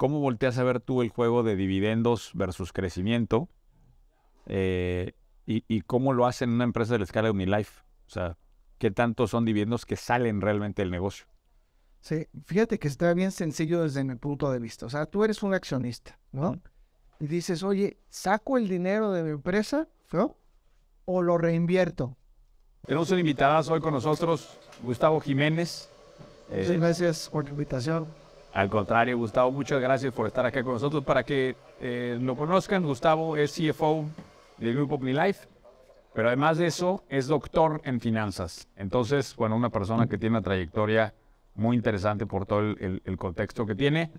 ¿Cómo volteas a ver tú el juego de dividendos versus crecimiento? Eh, y, cómo lo hacen en una empresa de la escala de Unilife? O sea, ¿qué tanto son dividendos que salen realmente del negocio? Sí, fíjate que está bien sencillo desde mi punto de vista. O sea, tú eres un accionista, ¿no? Y dices, oye, ¿saco el dinero de mi empresa, ¿no? ¿O lo reinvierto? Tenemos un invitado hoy con nosotros, Gustavo Jiménez. Muchas eh, gracias por tu invitación. Al contrario, Gustavo, muchas gracias por estar acá con nosotros. Para que eh, lo conozcan, Gustavo es CFO del grupo Life, pero además de eso es doctor en finanzas. Entonces, bueno, una persona que tiene una trayectoria muy interesante por todo el, contexto que tiene.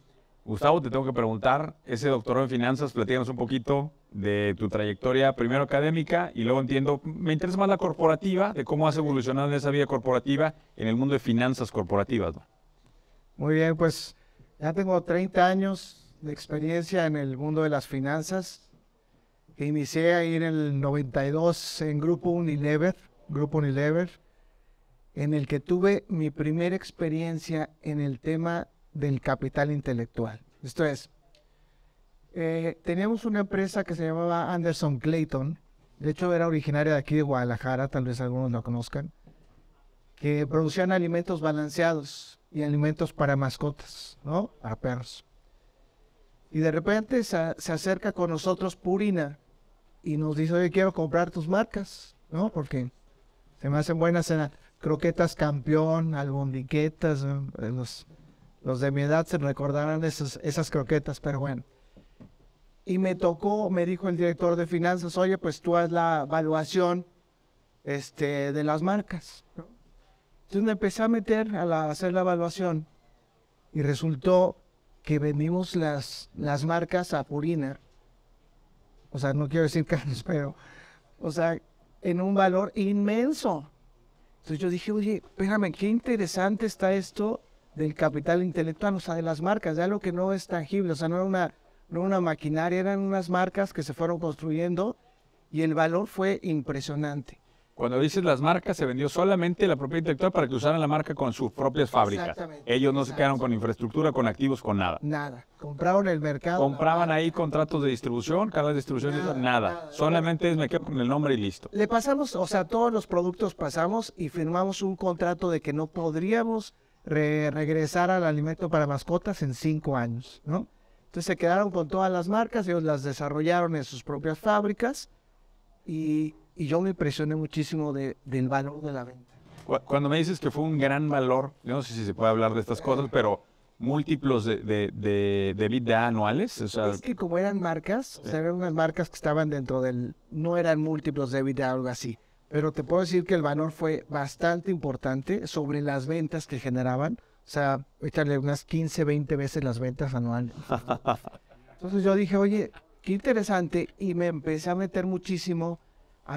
Gustavo, te tengo que preguntar, ese doctor en finanzas, platícanos un poquito de tu trayectoria, primero académica y luego entiendo, me interesa más la corporativa, de cómo has evolucionado en esa vida corporativa en el mundo de finanzas corporativas. Muy bien, pues ya tengo 30 años de experiencia en el mundo de las finanzas. Inicié ahí en el 92 en Grupo Unilever, Grupo Unilever, en el que tuve mi primera experiencia en el tema del capital intelectual. Esto es, eh, teníamos una empresa que se llamaba Anderson Clayton, de hecho era originaria de aquí de Guadalajara, tal vez algunos la conozcan, que producían alimentos balanceados, y alimentos para mascotas, ¿no? A perros. Y de repente se, acerca con nosotros Purina y nos dice, oye, quiero comprar tus marcas, ¿no? Porque se me hacen buenas en croquetas campeón, albondiquetas, eh, los, los de mi edad se recordarán esas, croquetas, pero bueno. Y me tocó, me dijo el director de finanzas, oye, pues tú haz la evaluación este, de las marcas. ¿no? Entonces me empecé a meter a, hacer la evaluación y resultó que vendimos las, las marcas a Purina. O sea, no quiero decir carnes, pero, o sea, en un valor inmenso. Entonces yo dije, oye, espérame, qué interesante está esto del capital intelectual, o sea, de las marcas, de algo que no es tangible, o sea, no era una, una maquinaria, eran unas marcas que se fueron construyendo y el valor fue impresionante. Cuando dices las marcas, se vendió solamente la propiedad intelectual para que usaran la marca con sus propias fábricas. Ellos no se quedaron con infraestructura, con activos, con nada. Nada. Compraron el mercado. Compraban ahí contratos de distribución, cada distribución, nada, Solamente es me quedo con el nombre y listo. Le pasamos, o sea, todos los productos pasamos y firmamos un contrato de que no podríamos regresar al alimento para mascotas en cinco años, ¿no? Entonces se quedaron con todas las marcas, ellos las desarrollaron en sus propias fábricas y y yo me impresioné muchísimo de, del valor de la venta. Cuando me dices que fue un gran valor, yo no sé si se puede hablar de estas cosas, pero múltiplos de, de, de, de vida anuales. es que como eran marcas, eran unas marcas que estaban dentro del, no eran múltiplos de vida, algo así. Pero te puedo decir que el valor fue bastante importante sobre las ventas que generaban. O sea, echarle unas 15, 20 veces las ventas anuales. Entonces yo dije, oye, qué interesante. Y me empecé a meter muchísimo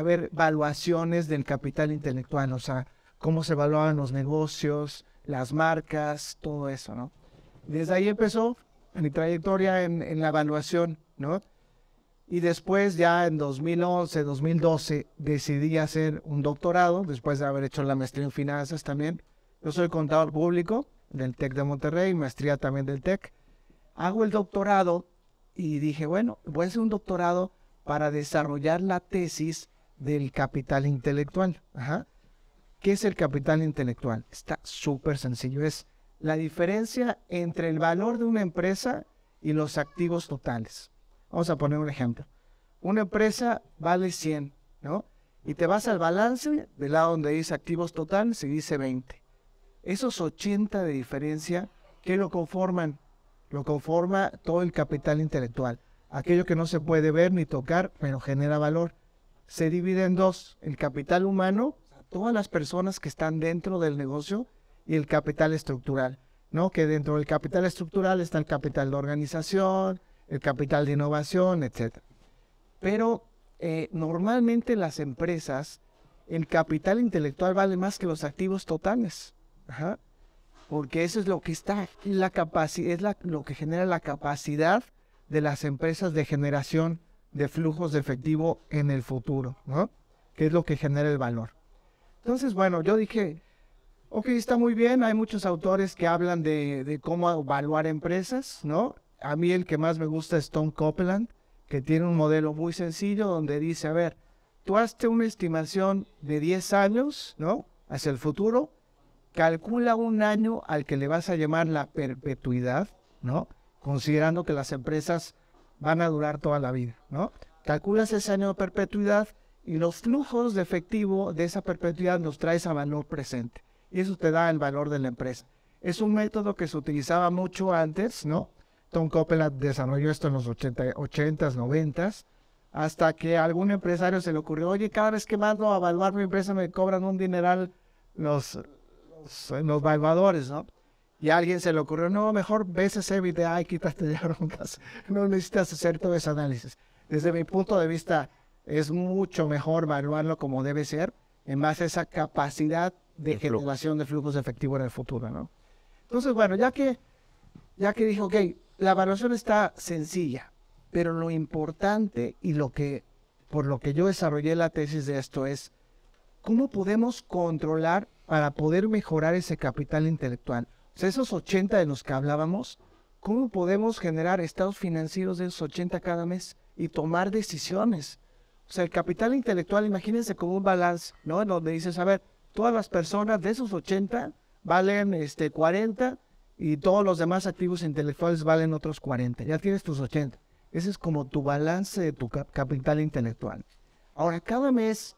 ver, valuaciones del capital intelectual, o sea, cómo se evaluaban los negocios, las marcas, todo eso, ¿no? Desde ahí empezó mi trayectoria en, en la evaluación, ¿no? Y después ya en 2011, 2012 decidí hacer un doctorado, después de haber hecho la maestría en finanzas también. Yo soy contador público del TEC de Monterrey, maestría también del TEC. Hago el doctorado y dije, bueno, voy a hacer un doctorado para desarrollar la tesis del capital intelectual. Ajá. ¿Qué es el capital intelectual? Está súper sencillo. Es la diferencia entre el valor de una empresa y los activos totales. Vamos a poner un ejemplo. Una empresa vale 100, ¿no? Y te vas al balance, del lado donde dice activos totales, y dice 20. Esos 80 de diferencia, ¿qué lo conforman? Lo conforma todo el capital intelectual. Aquello que no se puede ver ni tocar, pero genera valor se divide en dos, el capital humano, todas las personas que están dentro del negocio, y el capital estructural, ¿no? Que dentro del capital estructural está el capital de organización, el capital de innovación, etc. Pero eh, normalmente las empresas, el capital intelectual vale más que los activos totales, porque eso es lo que está, la es lo que genera la capacidad de las empresas de generación de flujos de efectivo en el futuro, ¿no? Que es lo que genera el valor. Entonces, bueno, yo dije, ok, está muy bien, hay muchos autores que hablan de, cómo evaluar empresas, ¿no? A mí el que más me gusta es Tom Copeland, que tiene un modelo muy sencillo donde dice, a ver, tú hazte una estimación de 10 años, ¿no? Hacia el futuro, calcula un año al que le vas a llamar la perpetuidad, ¿no? Considerando que las empresas van a durar toda la vida, ¿no? Calculas ese año de perpetuidad y los flujos de efectivo de esa perpetuidad nos trae a valor presente. Y eso te da el valor de la empresa. Es un método que se utilizaba mucho antes, ¿no? Tom Copeland desarrolló esto en los 80, 80s, 90s, hasta que algún empresario se le ocurrió, oye, cada vez que mando a evaluar mi empresa me cobran un dineral los, los, los evaluadores, ¿no? y a alguien se le ocurrió, no, mejor ves ese video y quítate de roncas, No necesitas hacer todo ese análisis. Desde mi punto de vista, es mucho mejor evaluarlo como debe ser, en base a esa capacidad de generación de flujos efectivos efectivo en el futuro, ¿no? Entonces, bueno, ya que, ya que dijo, ok, la evaluación está sencilla, pero lo importante y lo que, por lo que yo desarrollé la tesis de esto es, ¿cómo podemos controlar para poder mejorar ese capital intelectual? O sea, esos 80 de los que hablábamos, ¿cómo podemos generar estados financieros de esos 80 cada mes y tomar decisiones? O sea, el capital intelectual, imagínense como un balance, ¿no? donde dices, a ver, todas las personas de esos 80 valen este, 40 y todos los demás activos intelectuales valen otros 40. Ya tienes tus 80. Ese es como tu balance de tu capital intelectual. Ahora, cada mes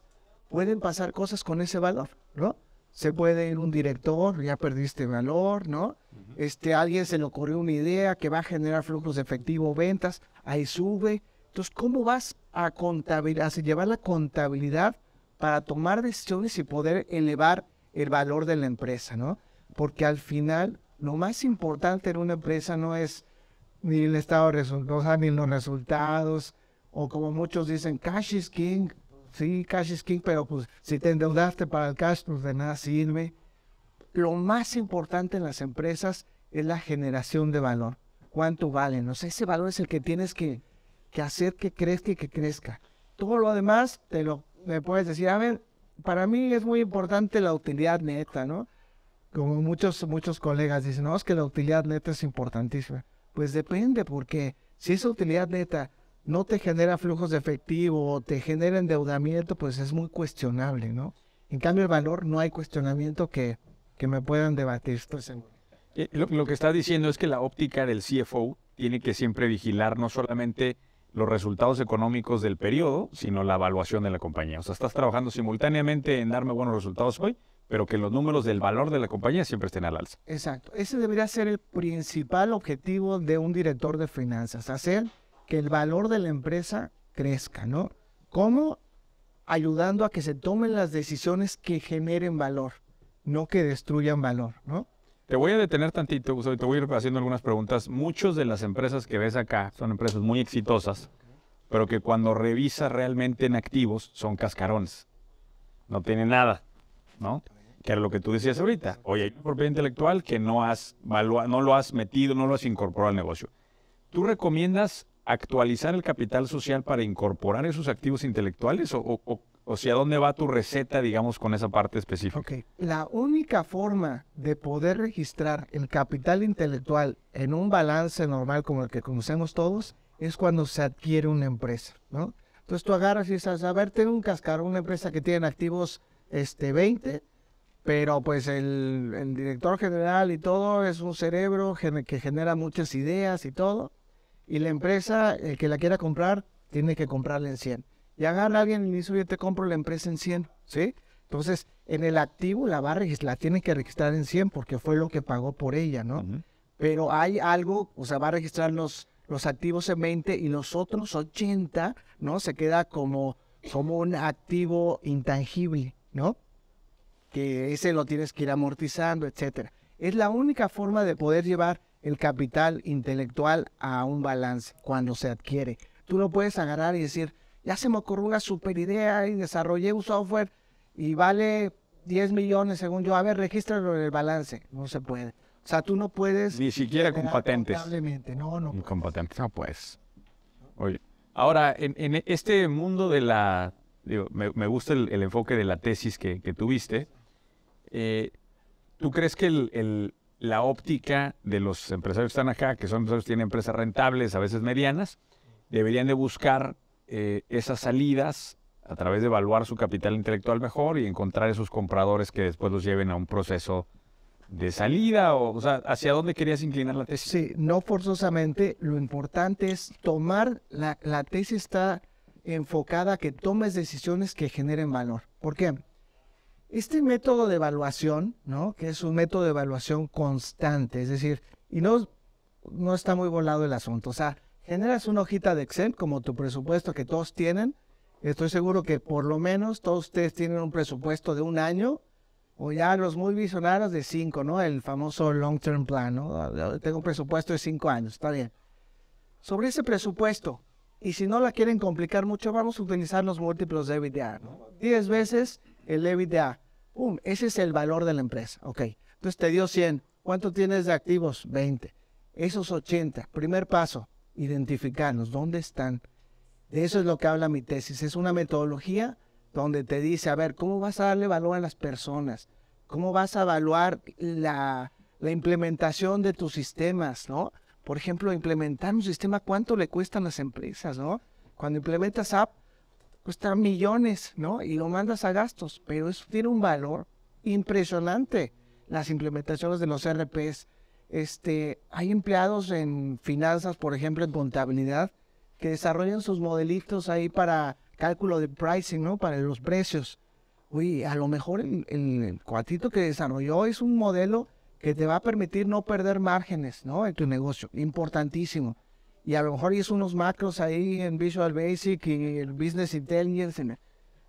pueden pasar cosas con ese valor, ¿no? se puede ir un director, ya perdiste valor, ¿no? Este, alguien se le ocurrió una idea que va a generar flujos de efectivo, ventas, ahí sube. Entonces, ¿cómo vas a, a llevar la contabilidad para tomar decisiones y poder elevar el valor de la empresa, ¿no? Porque al final, lo más importante en una empresa no es ni el estado de resultados, ni los resultados, o como muchos dicen, cash is king, sí, cash is king, pero pues si te endeudaste para el cash, pues de nada sirve. Lo más importante en las empresas es la generación de valor. ¿Cuánto vale? No sé, ese valor es el que tienes que, que hacer que crezca y que crezca. Todo lo demás te lo me puedes decir, a ver, para mí es muy importante la utilidad neta, ¿no? Como muchos, muchos colegas dicen, no, es que la utilidad neta es importantísima. Pues depende, porque si esa utilidad neta no te genera flujos de efectivo o te genera endeudamiento, pues es muy cuestionable, ¿no? En cambio, el valor no hay cuestionamiento que, que me puedan debatir. Eh, lo, que está diciendo es que la óptica del CFO tiene que siempre vigilar no solamente los resultados económicos del periodo, sino la evaluación de la compañía. O sea, estás trabajando simultáneamente en darme buenos resultados hoy, pero que los números del valor de la compañía siempre estén al alza. Exacto. Ese debería ser el principal objetivo de un director de finanzas, hacer que el valor de la empresa crezca, ¿no? ¿Cómo? Ayudando a que se tomen las decisiones que generen valor, no que destruyan valor, ¿no? Te voy a detener tantito, Gustavo, y te voy a ir haciendo algunas preguntas. Muchas de las empresas que ves acá son empresas muy exitosas, pero que cuando revisas realmente en activos son cascarones. No tienen nada, ¿no? Que era lo que tú decías ahorita. Oye, hay propiedad intelectual que no, has no lo has metido, no lo has incorporado al negocio. ¿Tú recomiendas actualizar el capital social para incorporar esos activos intelectuales o, o, o ¿dónde va tu receta, digamos, con esa parte específica? la única forma de poder registrar el capital intelectual en un balance normal como el que conocemos todos es cuando se adquiere una empresa, ¿no? Entonces tú agarras y dices, a ver, tengo un cascarón, una empresa que tiene activos este, 20, pero pues el, el director general y todo es un cerebro que genera muchas ideas y todo y la empresa, el que la quiera comprar, tiene que comprarla en 100. Y agarra alguien y dice, yo te compro la empresa en 100, ¿sí? Entonces, en el activo la va a registrar, tiene que registrar en 100 porque fue lo que pagó por ella, ¿no? Pero hay algo, o sea, va a registrar los, los activos en 20 y los otros 80, ¿no? Se queda como, como un activo intangible, ¿no? Que ese lo tienes que ir amortizando, etcétera. Es la única forma de poder llevar el capital intelectual a un balance cuando se adquiere. Tú no puedes agarrar y decir, ya se me ocurrió una super idea y desarrollé un software y vale 10 millones según yo, a ver, regístralo en el balance. No se puede. O sea, tú no puedes... Ni siquiera con patentes. No, no. con patentes, no puedes. Oye, ahora, en, este mundo de la... Digo, me, gusta el, enfoque de la tesis que, tuviste. Eh, ¿Tú crees que el, la óptica de los empresarios que están acá, que son empresarios que tienen empresas rentables, a veces medianas, deberían de buscar eh, esas salidas a través de evaluar su capital intelectual mejor y encontrar esos compradores que después los lleven a un proceso de salida o, sea, hacia dónde querías inclinar la tesis. Sí, no forzosamente, lo importante es tomar, la, la tesis está enfocada a que tomes decisiones que generen valor. ¿Por qué? Este método de evaluación, ¿no? que es un método de evaluación constante, es decir, y no, no está muy volado el asunto. O sea, generas una hojita de Excel como tu presupuesto que todos tienen. Estoy seguro que por lo menos todos ustedes tienen un presupuesto de un año o ya los muy visionarios de cinco, ¿no? El famoso long term plan, ¿no? Tengo un presupuesto de cinco años, está bien. Sobre ese presupuesto, y si no la quieren complicar mucho, vamos a utilizar los múltiplos de EBITDA, ¿no? Diez veces el EBITDA. Ese es el valor de la empresa. Ok. Entonces te dio 100. ¿Cuánto tienes de activos? 20. Esos 80. Primer paso, identificarnos. ¿Dónde están? De eso es lo que habla mi tesis. Es una metodología donde te dice, a ver, ¿cómo vas a darle valor a las personas? ¿Cómo vas a evaluar la, implementación de tus sistemas, no? Por ejemplo, implementar un sistema, ¿cuánto le cuestan las empresas, no? Cuando implementas app, cuesta millones, ¿no? Y lo mandas a gastos, pero eso tiene un valor impresionante. Las implementaciones de los RPs, este, hay empleados en finanzas, por ejemplo, en contabilidad, que desarrollan sus modelitos ahí para cálculo de pricing, ¿no? Para los precios. Uy, a lo mejor el, el cuatito que desarrolló es un modelo que te va a permitir no perder márgenes, ¿no? En tu negocio. Importantísimo y a lo mejor es unos macros ahí en Visual Basic y el Business Intelligence.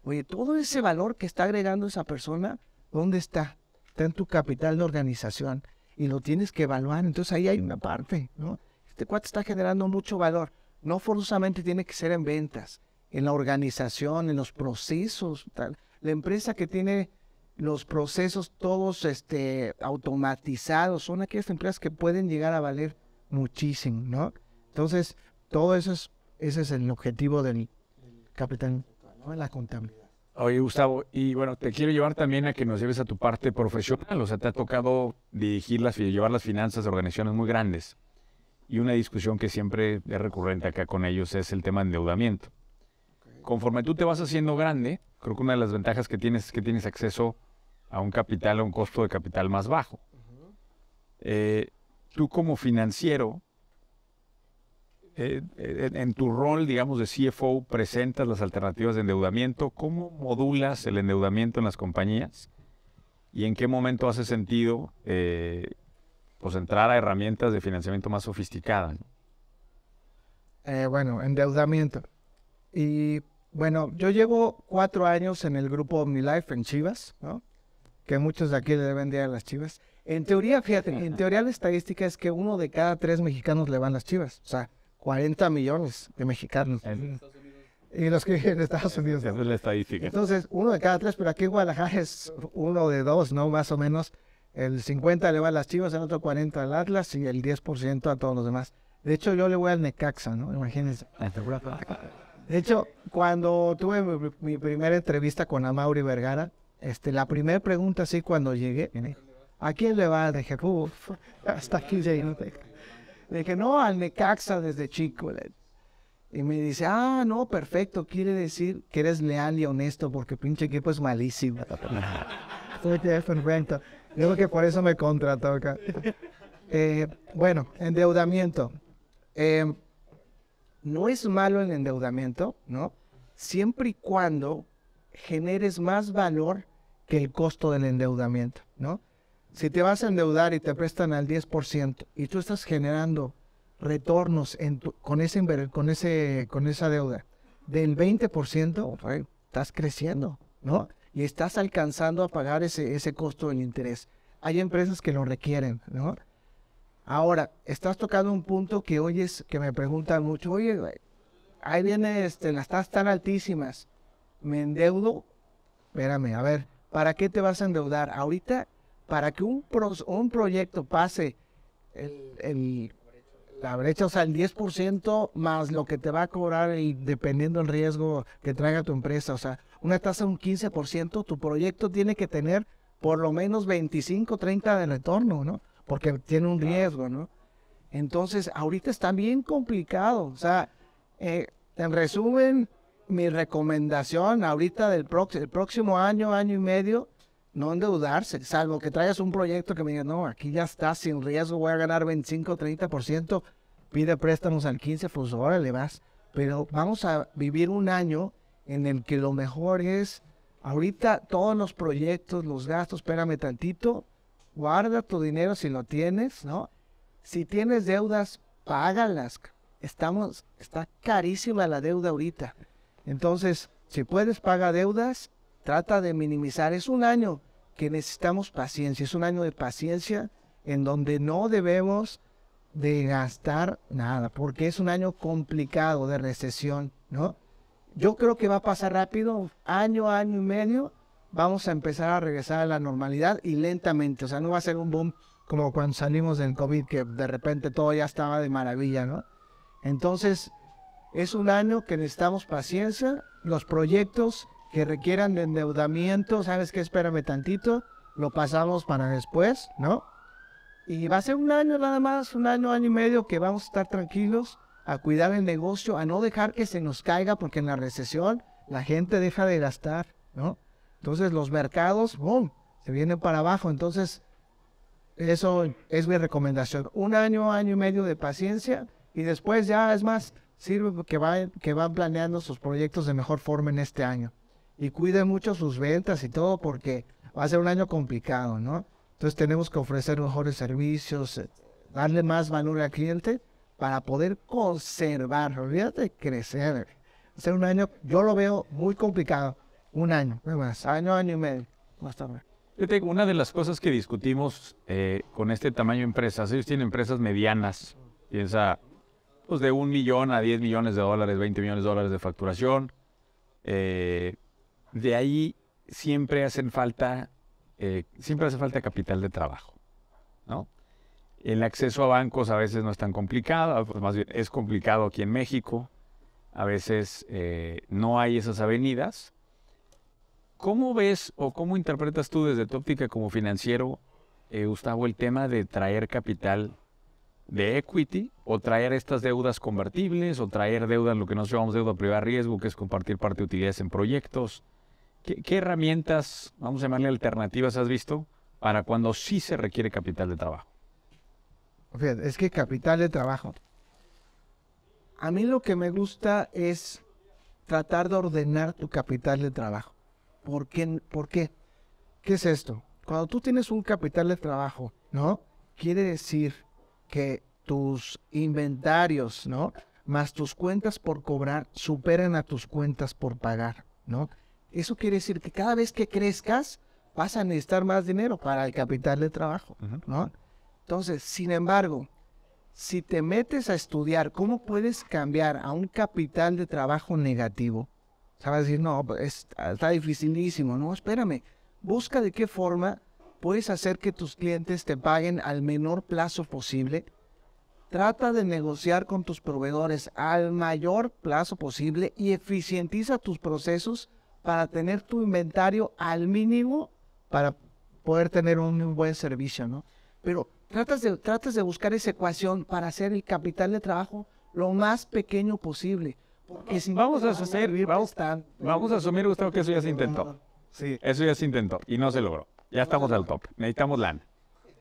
Oye, todo ese valor que está agregando esa persona, ¿dónde está? Está en tu capital de organización y lo tienes que evaluar. Entonces ahí hay una parte, ¿no? Este cuate está generando mucho valor. No forzosamente tiene que ser en ventas, en la organización, en los procesos, tal. La empresa que tiene los procesos todos este, automatizados son aquellas empresas que pueden llegar a valer muchísimo, ¿no? Entonces, todo eso es, ese es el objetivo del capitán, ¿no? la contabilidad. Oye, Gustavo, y bueno, te quiero llevar también a que nos lleves a tu parte profesional. O sea, te ha tocado dirigir las, llevar las finanzas de organizaciones muy grandes. Y una discusión que siempre es recurrente acá con ellos es el tema de endeudamiento. Conforme tú te vas haciendo grande, creo que una de las ventajas que tienes es que tienes acceso a un capital, a un costo de capital más bajo. Eh, tú como financiero, eh, en tu rol, digamos, de CFO, presentas las alternativas de endeudamiento. ¿Cómo modulas el endeudamiento en las compañías? ¿Y en qué momento hace sentido eh, pues entrar a herramientas de financiamiento más sofisticadas? Eh, bueno, endeudamiento. Y bueno, yo llevo cuatro años en el grupo OmniLife en Chivas, ¿no? que muchos de aquí le deben de a las Chivas. En teoría, fíjate, en teoría la estadística es que uno de cada tres mexicanos le van las Chivas. O sea, 40 millones de mexicanos. y los que en Estados Unidos. Entonces, uno de cada tres, pero aquí en Guadalajara es uno de dos, ¿no? Más o menos. El 50 le va a las Chivas, el otro 40 al Atlas y el 10% a todos los demás. De hecho, yo le voy al Necaxa, ¿no? Imagínense. Ah, de hecho, cuando tuve mi, primera entrevista con Amauri Vergara, este, la primera pregunta, así cuando llegué, ¿a quién le va? Dije, uff, hasta aquí llegué. Le dije, no, al Necaxa desde chico. Y me dice, ah, no, perfecto, quiere decir que eres leal y honesto porque pinche equipo es malísimo. Digo que por eso me contrató acá. Eh, bueno, endeudamiento. Eh, no es malo el endeudamiento, ¿no? Siempre y cuando generes más valor que el costo del endeudamiento, ¿no? Si te vas a endeudar y te prestan al 10% y tú estás generando retornos en con, ese, con, ese, con esa deuda del 20%, estás creciendo, ¿no? Y estás alcanzando a pagar ese, ese costo del interés. Hay empresas que lo requieren, ¿no? Ahora, estás tocando un punto que hoy es, que me preguntan mucho, oye, ahí viene este, las tasas tan altísimas, me endeudo, espérame, a ver, ¿para qué te vas a endeudar? Ahorita para que un, un proyecto pase el, la brecha, o sea, el 10% más lo que te va a cobrar y dependiendo del riesgo que traiga tu empresa, o sea, una tasa de un 15%, tu proyecto tiene que tener por lo menos 25, 30 de retorno, ¿no? Porque tiene un riesgo, ¿no? Entonces, ahorita está bien complicado, o sea, eh, en resumen, mi recomendación ahorita del el próximo año, año y medio, no endeudarse, salvo que traigas un proyecto que me diga, no, aquí ya está, sin riesgo, voy a ganar 25, 30%, pide préstamos al 15, pues ahora le vas. Pero vamos a vivir un año en el que lo mejor es, ahorita todos los proyectos, los gastos, espérame tantito, guarda tu dinero si lo tienes, ¿no? Si tienes deudas, págalas. Estamos, está carísima la deuda ahorita. Entonces, si puedes, paga deudas, trata de minimizar. Es un año, que necesitamos paciencia. Es un año de paciencia en donde no debemos de gastar nada, porque es un año complicado de recesión, ¿no? Yo creo que va a pasar rápido, año, año y medio, vamos a empezar a regresar a la normalidad y lentamente, o sea, no va a ser un boom como cuando salimos del COVID, que de repente todo ya estaba de maravilla, ¿no? Entonces, es un año que necesitamos paciencia, los proyectos que requieran de endeudamiento, ¿sabes qué? Espérame tantito, lo pasamos para después, ¿no? Y va a ser un año nada más, un año, año y medio que vamos a estar tranquilos, a cuidar el negocio, a no dejar que se nos caiga, porque en la recesión la gente deja de gastar, ¿no? Entonces los mercados, ¡boom!, se vienen para abajo. Entonces, eso es mi recomendación. Un año, año y medio de paciencia y después ya, es más, sirve que, va, que van planeando sus proyectos de mejor forma en este año y cuide mucho sus ventas y todo porque va a ser un año complicado, ¿no? Entonces tenemos que ofrecer mejores servicios, eh, darle más valor al cliente para poder conservar, olvídate, crecer. Va a ser un año, yo lo veo muy complicado, un año, más, año, año y medio, más Yo tengo una de las cosas que discutimos eh, con este tamaño de empresas, ellos tienen empresas medianas, piensa pues de un millón a diez millones de dólares, veinte millones de dólares de facturación. Eh, de ahí siempre hacen falta, eh, siempre hace falta capital de trabajo, ¿no? El acceso a bancos a veces no es tan complicado, pues es complicado aquí en México, a veces eh, no hay esas avenidas. ¿Cómo ves o cómo interpretas tú desde tu óptica como financiero, eh, Gustavo, el tema de traer capital de equity o traer estas deudas convertibles o traer deudas, lo que nos llamamos deuda privada riesgo, que es compartir parte de utilidades en proyectos? ¿Qué, herramientas, vamos a llamarle alternativas, has visto para cuando sí se requiere capital de trabajo? Fíjate, es que capital de trabajo. A mí lo que me gusta es tratar de ordenar tu capital de trabajo. ¿Por ¿Por qué? ¿Qué es esto? Cuando tú tienes un capital de trabajo, ¿no? Quiere decir que tus inventarios, ¿no? Más tus cuentas por cobrar superan a tus cuentas por pagar, ¿no? Eso quiere decir que cada vez que crezcas, vas a necesitar más dinero para el capital de trabajo, ¿no? Entonces, sin embargo, si te metes a estudiar cómo puedes cambiar a un capital de trabajo negativo, sabes decir, no, pues, está dificilísimo, no, espérame, busca de qué forma puedes hacer que tus clientes te paguen al menor plazo posible. Trata de negociar con tus proveedores al mayor plazo posible y eficientiza tus procesos para tener tu inventario al mínimo para poder tener un, buen servicio, ¿no? Pero tratas de, tratas de buscar esa ecuación para hacer el capital de trabajo lo más pequeño posible. Porque si vamos a asumir, vamos, vamos a asumir, Gustavo, que eso ya se intentó. Sí. Eso ya se intentó y no se logró. Ya estamos al top. Necesitamos lana.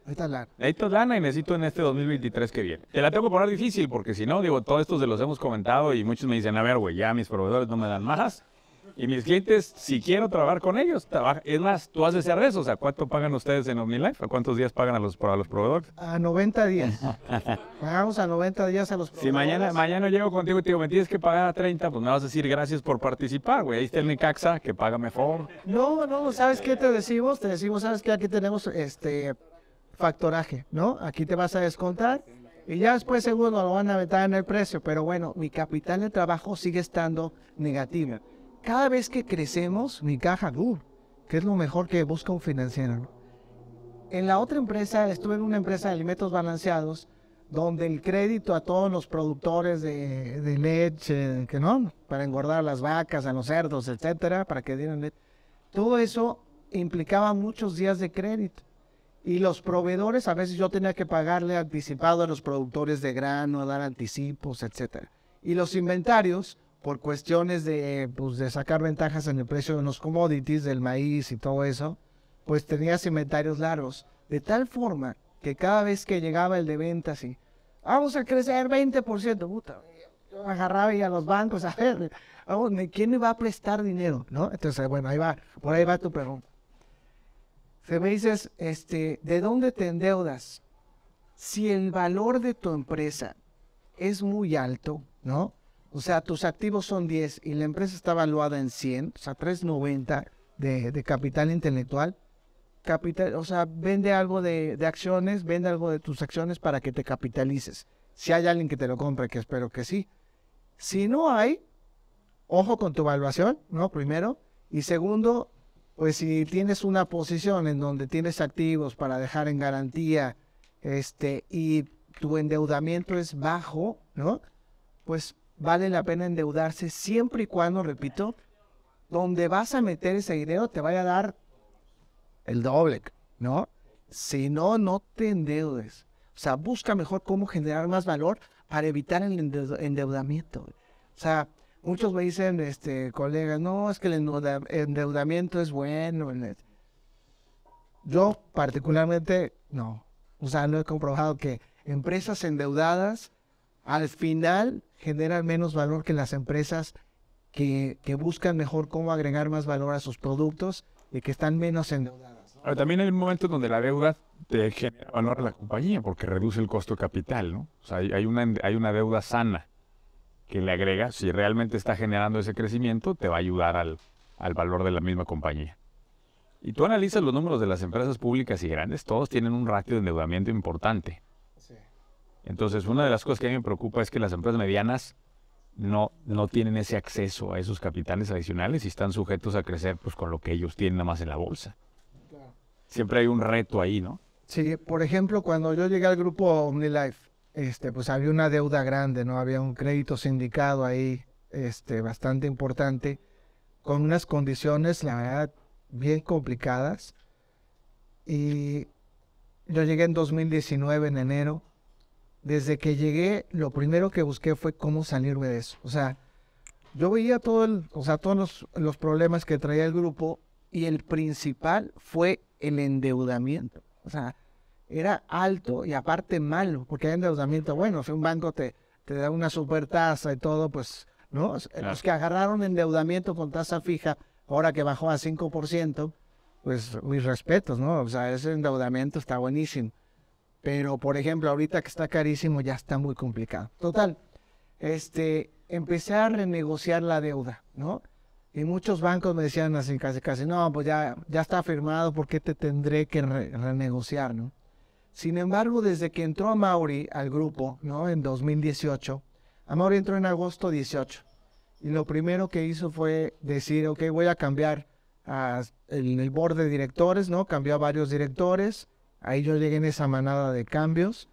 Necesito lana. Necesito lana y necesito en este 2023 que viene. Te la tengo que poner difícil porque si no, digo, todos estos de los hemos comentado y muchos me dicen, a ver, güey, ya mis proveedores no me dan más. Y mis clientes, si quiero trabajar con ellos, trabaja. es más, tú haces redes, o sea, ¿cuánto pagan ustedes en OmniLife? ¿A cuántos días pagan a los, a los proveedores? A 90 días. Pagamos a 90 días a los proveedores. Si mañana, mañana llego contigo y te digo, me tienes que pagar a 30, pues me vas a decir gracias por participar, güey. Ahí está el Nicaxa, que paga mejor. No, no, ¿sabes qué te decimos? Te decimos, ¿sabes qué? Aquí tenemos este factoraje, ¿no? Aquí te vas a descontar. Y ya después seguro lo van a meter en el precio, pero bueno, mi capital de trabajo sigue estando negativo cada vez que crecemos, mi caja, uh, que es lo mejor que busca un financiero. En la otra empresa, estuve en una empresa de alimentos balanceados, donde el crédito a todos los productores de, leche, que no, para engordar las vacas, a los cerdos, etcétera, para que dieran leche, todo eso implicaba muchos días de crédito. Y los proveedores, a veces yo tenía que pagarle anticipado a los productores de grano, a dar anticipos, etcétera. Y los inventarios, por cuestiones de, pues, de sacar ventajas en el precio de los commodities, del maíz y todo eso, pues tenía inventarios largos. De tal forma que cada vez que llegaba el de ventas y vamos a crecer 20%, puta, yo agarraba y a los bancos, a ver, ¿quién me va a prestar dinero? ¿No? Entonces, bueno, ahí va, por ahí va tu pregunta. Se me dices, este, ¿de dónde te endeudas? Si el valor de tu empresa es muy alto, ¿no? O sea, tus activos son 10 y la empresa está evaluada en 100, o sea, 390 de, capital intelectual. Capital, o sea, vende algo de, acciones, vende algo de tus acciones para que te capitalices. Si hay alguien que te lo compre, que espero que sí. Si no hay, ojo con tu valuación, ¿no? Primero. Y segundo, pues si tienes una posición en donde tienes activos para dejar en garantía, este, y tu endeudamiento es bajo, ¿no? Pues vale la pena endeudarse siempre y cuando, repito, donde vas a meter ese dinero te vaya a dar el doble, ¿no? Si no, no te endeudes. O sea, busca mejor cómo generar más valor para evitar el endeudamiento. O sea, muchos me dicen, este, colegas, no, es que el endeudamiento es bueno. Yo particularmente, no. O sea, no he comprobado que empresas endeudadas al final genera menos valor que las empresas que, buscan mejor cómo agregar más valor a sus productos y que están menos endeudadas. también hay momento donde la deuda te genera valor a la compañía porque reduce el costo de capital, ¿no? O sea, hay una, hay una deuda sana que le agrega, si realmente está generando ese crecimiento, te va a ayudar al, al valor de la misma compañía. Y tú analizas los números de las empresas públicas y grandes, todos tienen un ratio de endeudamiento importante. Entonces, una de las cosas que a mí me preocupa es que las empresas medianas no, tienen ese acceso a esos capitales adicionales y están sujetos a crecer pues, con lo que ellos tienen nada más en la bolsa. Siempre hay un reto ahí, ¿no? Sí, por ejemplo, cuando yo llegué al grupo OmniLife, este, pues había una deuda grande, ¿no? Había un crédito sindicado ahí, este, bastante importante, con unas condiciones, la verdad, bien complicadas. Y yo llegué en 2019, en enero, desde que llegué, lo primero que busqué fue cómo salirme de eso. O sea, yo veía todo el, o sea, todos los, los problemas que traía el grupo y el principal fue el endeudamiento. O sea, era alto y aparte malo, porque hay endeudamiento, bueno, si un banco te, te da una super tasa y todo, pues, ¿no? Los que agarraron endeudamiento con tasa fija, ahora que bajó a 5%, pues mis respetos, ¿no? O sea, ese endeudamiento está buenísimo. Pero, por ejemplo, ahorita que está carísimo ya está muy complicado. Total, este, empecé a renegociar la deuda, ¿no? Y muchos bancos me decían así casi casi, no, pues ya, ya está firmado, ¿por qué te tendré que renegociar, no? Sin embargo, desde que entró Mauri al grupo, ¿no? En 2018, Mauri entró en agosto 18. Y lo primero que hizo fue decir, ok, voy a cambiar el, el board de directores, ¿no? Cambió a varios directores Ahí yo llegué en esa manada de cambios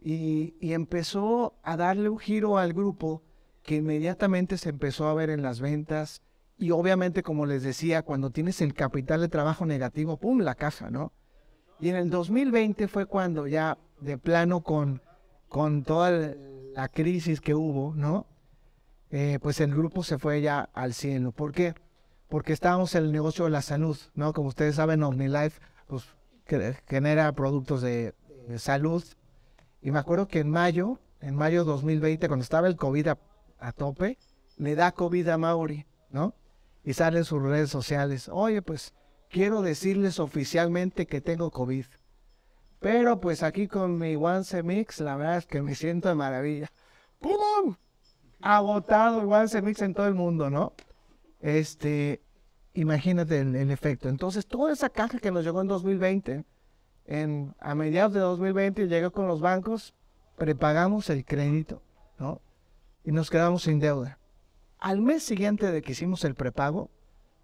y, empezó a darle un giro al grupo que inmediatamente se empezó a ver en las ventas. Y obviamente, como les decía, cuando tienes el capital de trabajo negativo, ¡pum!, la caja, ¿no? Y en el 2020 fue cuando ya de plano con, con toda la crisis que hubo, ¿no? Eh, pues el grupo se fue ya al cielo. ¿Por qué? Porque estábamos en el negocio de la salud, ¿no? Como ustedes saben, OmniLife, pues genera productos de, salud. Y me acuerdo que en mayo, en mayo 2020, cuando estaba el COVID a, tope, le da COVID a Mauri, ¿no? Y sale en sus redes sociales, oye, pues quiero decirles oficialmente que tengo COVID. Pero pues aquí con mi Once Mix, la verdad es que me siento de maravilla. ¡Pum! Agotado el Once Mix en todo el mundo, ¿no? Este, Imagínate el, efecto. Entonces, toda esa caja que nos llegó en 2020, en, a mediados de 2020 llegó con los bancos, prepagamos el crédito, ¿no? Y nos quedamos sin deuda. Al mes siguiente de que hicimos el prepago,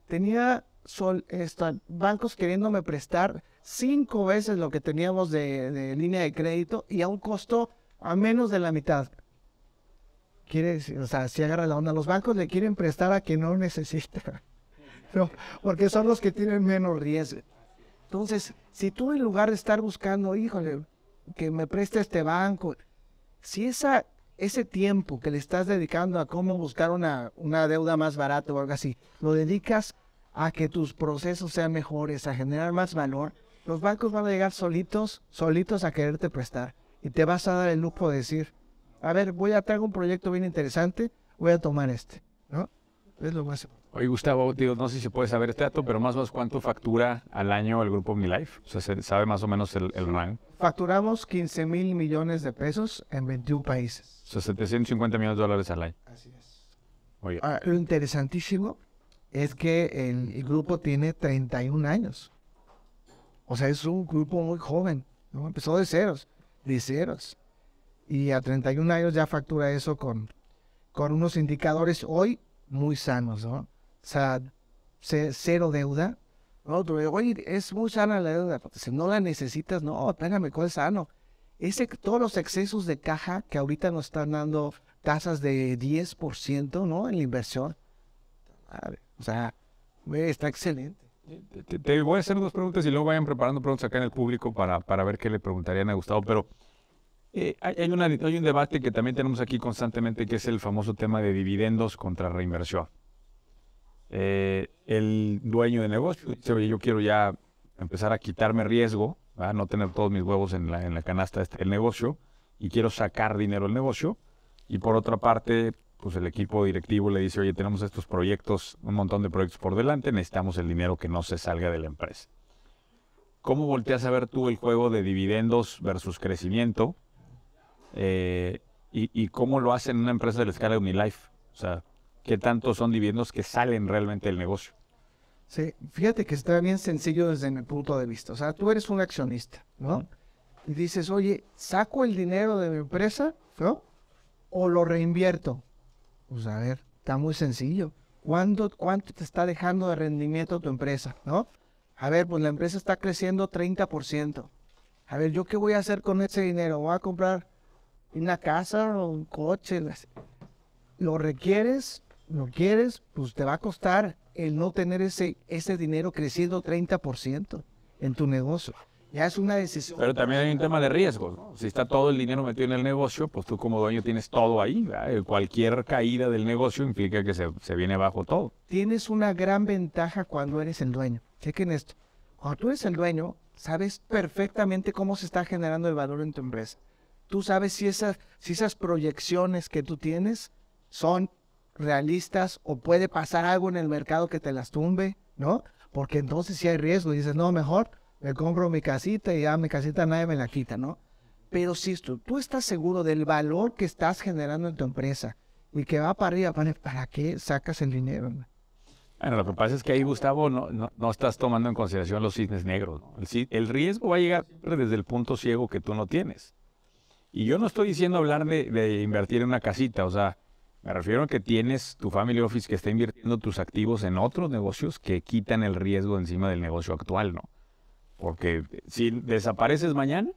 tenía sol, bancos queriéndome prestar cinco veces lo que teníamos de, línea de crédito y a un costo a menos de la mitad. Quiere decir, o sea, si agarra la onda, los bancos le quieren prestar a quien no necesita porque son los que tienen menos riesgo. Entonces, si tú en lugar de estar buscando, híjole, que me preste este banco, si esa, ese tiempo que le estás dedicando a cómo buscar una, deuda más barata o algo así, lo dedicas a que tus procesos sean mejores, a generar más valor, los bancos van a llegar solitos, solitos a quererte prestar. Y te vas a dar el lujo de decir, a ver, voy a traer un proyecto bien interesante, voy a tomar este. ¿No? Es lo más Oye, Gustavo, digo, no sé si se puede saber este dato, pero más o menos cuánto factura al año el grupo OmniLife. O sea, sabe más o menos el, el rango. Facturamos 15 mil millones de pesos en 21 países. O sea, 750 millones de dólares al año. Así es. lo interesantísimo es que el, grupo tiene 31 años. O sea, es un grupo muy joven. ¿no? Empezó de ceros, de ceros. Y a 31 años ya factura eso con, con unos indicadores hoy muy sanos, ¿no? O sea, cero deuda. oye, es muy sana la deuda. Si no la necesitas, no, espérame, ¿cuál es sano? Ese, todos los excesos de caja que ahorita nos están dando tasas de 10%, ¿no? En la inversión. O sea, está excelente. Te, voy a hacer dos preguntas y luego vayan preparando preguntas acá en el público para, para ver qué le preguntarían a Gustavo. Pero eh, hay, hay un debate que también tenemos aquí constantemente, que es el famoso tema de dividendos contra reinversión. Eh, el dueño de negocio dice, oye, yo quiero ya empezar a quitarme riesgo, no tener todos mis huevos en la, canasta del este, negocio y quiero sacar dinero del negocio. Y por otra parte, pues el equipo directivo le dice, oye, tenemos estos proyectos, un montón de proyectos por delante, necesitamos el dinero que no se salga de la empresa. ¿Cómo volteas a ver tú el juego de dividendos versus crecimiento? Eh, y, y, cómo lo hacen en una empresa de la escala de Unilife? O sea, qué tanto son dividendos que salen realmente del negocio. Sí, fíjate que está bien sencillo desde mi punto de vista. O sea, tú eres un accionista, ¿no? Y dices, oye, ¿saco el dinero de mi empresa, ¿no? ¿O lo reinvierto? Pues a ver, está muy sencillo. ¿Cuánto, ¿Cuánto te está dejando de rendimiento tu empresa, no? A ver, pues la empresa está creciendo 30%. A ver, ¿yo qué voy a hacer con ese dinero? ¿Voy a comprar una casa o un coche? ¿Lo requieres no quieres, pues te va a costar el no tener ese, ese dinero creciendo 30% en tu negocio. Ya es una decisión. Pero también hay un tema de riesgo. Si está todo el dinero metido en el negocio, pues tú como dueño tienes todo ahí. Cualquier caída del negocio implica que se, viene bajo todo. Tienes una gran ventaja cuando eres el dueño. Chequen esto. Cuando tú eres el dueño, sabes perfectamente cómo se está generando el valor en tu empresa. Tú sabes si esas, si esas proyecciones que tú tienes son realistas o puede pasar algo en el mercado que te las tumbe, ¿no? Porque entonces sí hay riesgo, dices, no, mejor me compro mi casita y ya mi casita nadie me la quita, ¿no? Pero si tú, tú estás seguro del valor que estás generando en tu empresa y que va para arriba, ¿para qué sacas el dinero? Bueno, lo que pasa es que ahí, Gustavo, no, no, estás tomando en consideración los cisnes negros. El, riesgo va a llegar desde el punto ciego que tú no tienes. Y yo no estoy diciendo hablar de invertir en una casita, o sea, me refiero a que tienes tu family office que está invirtiendo tus activos en otros negocios que quitan el riesgo encima del negocio actual, ¿no? Porque si desapareces mañana,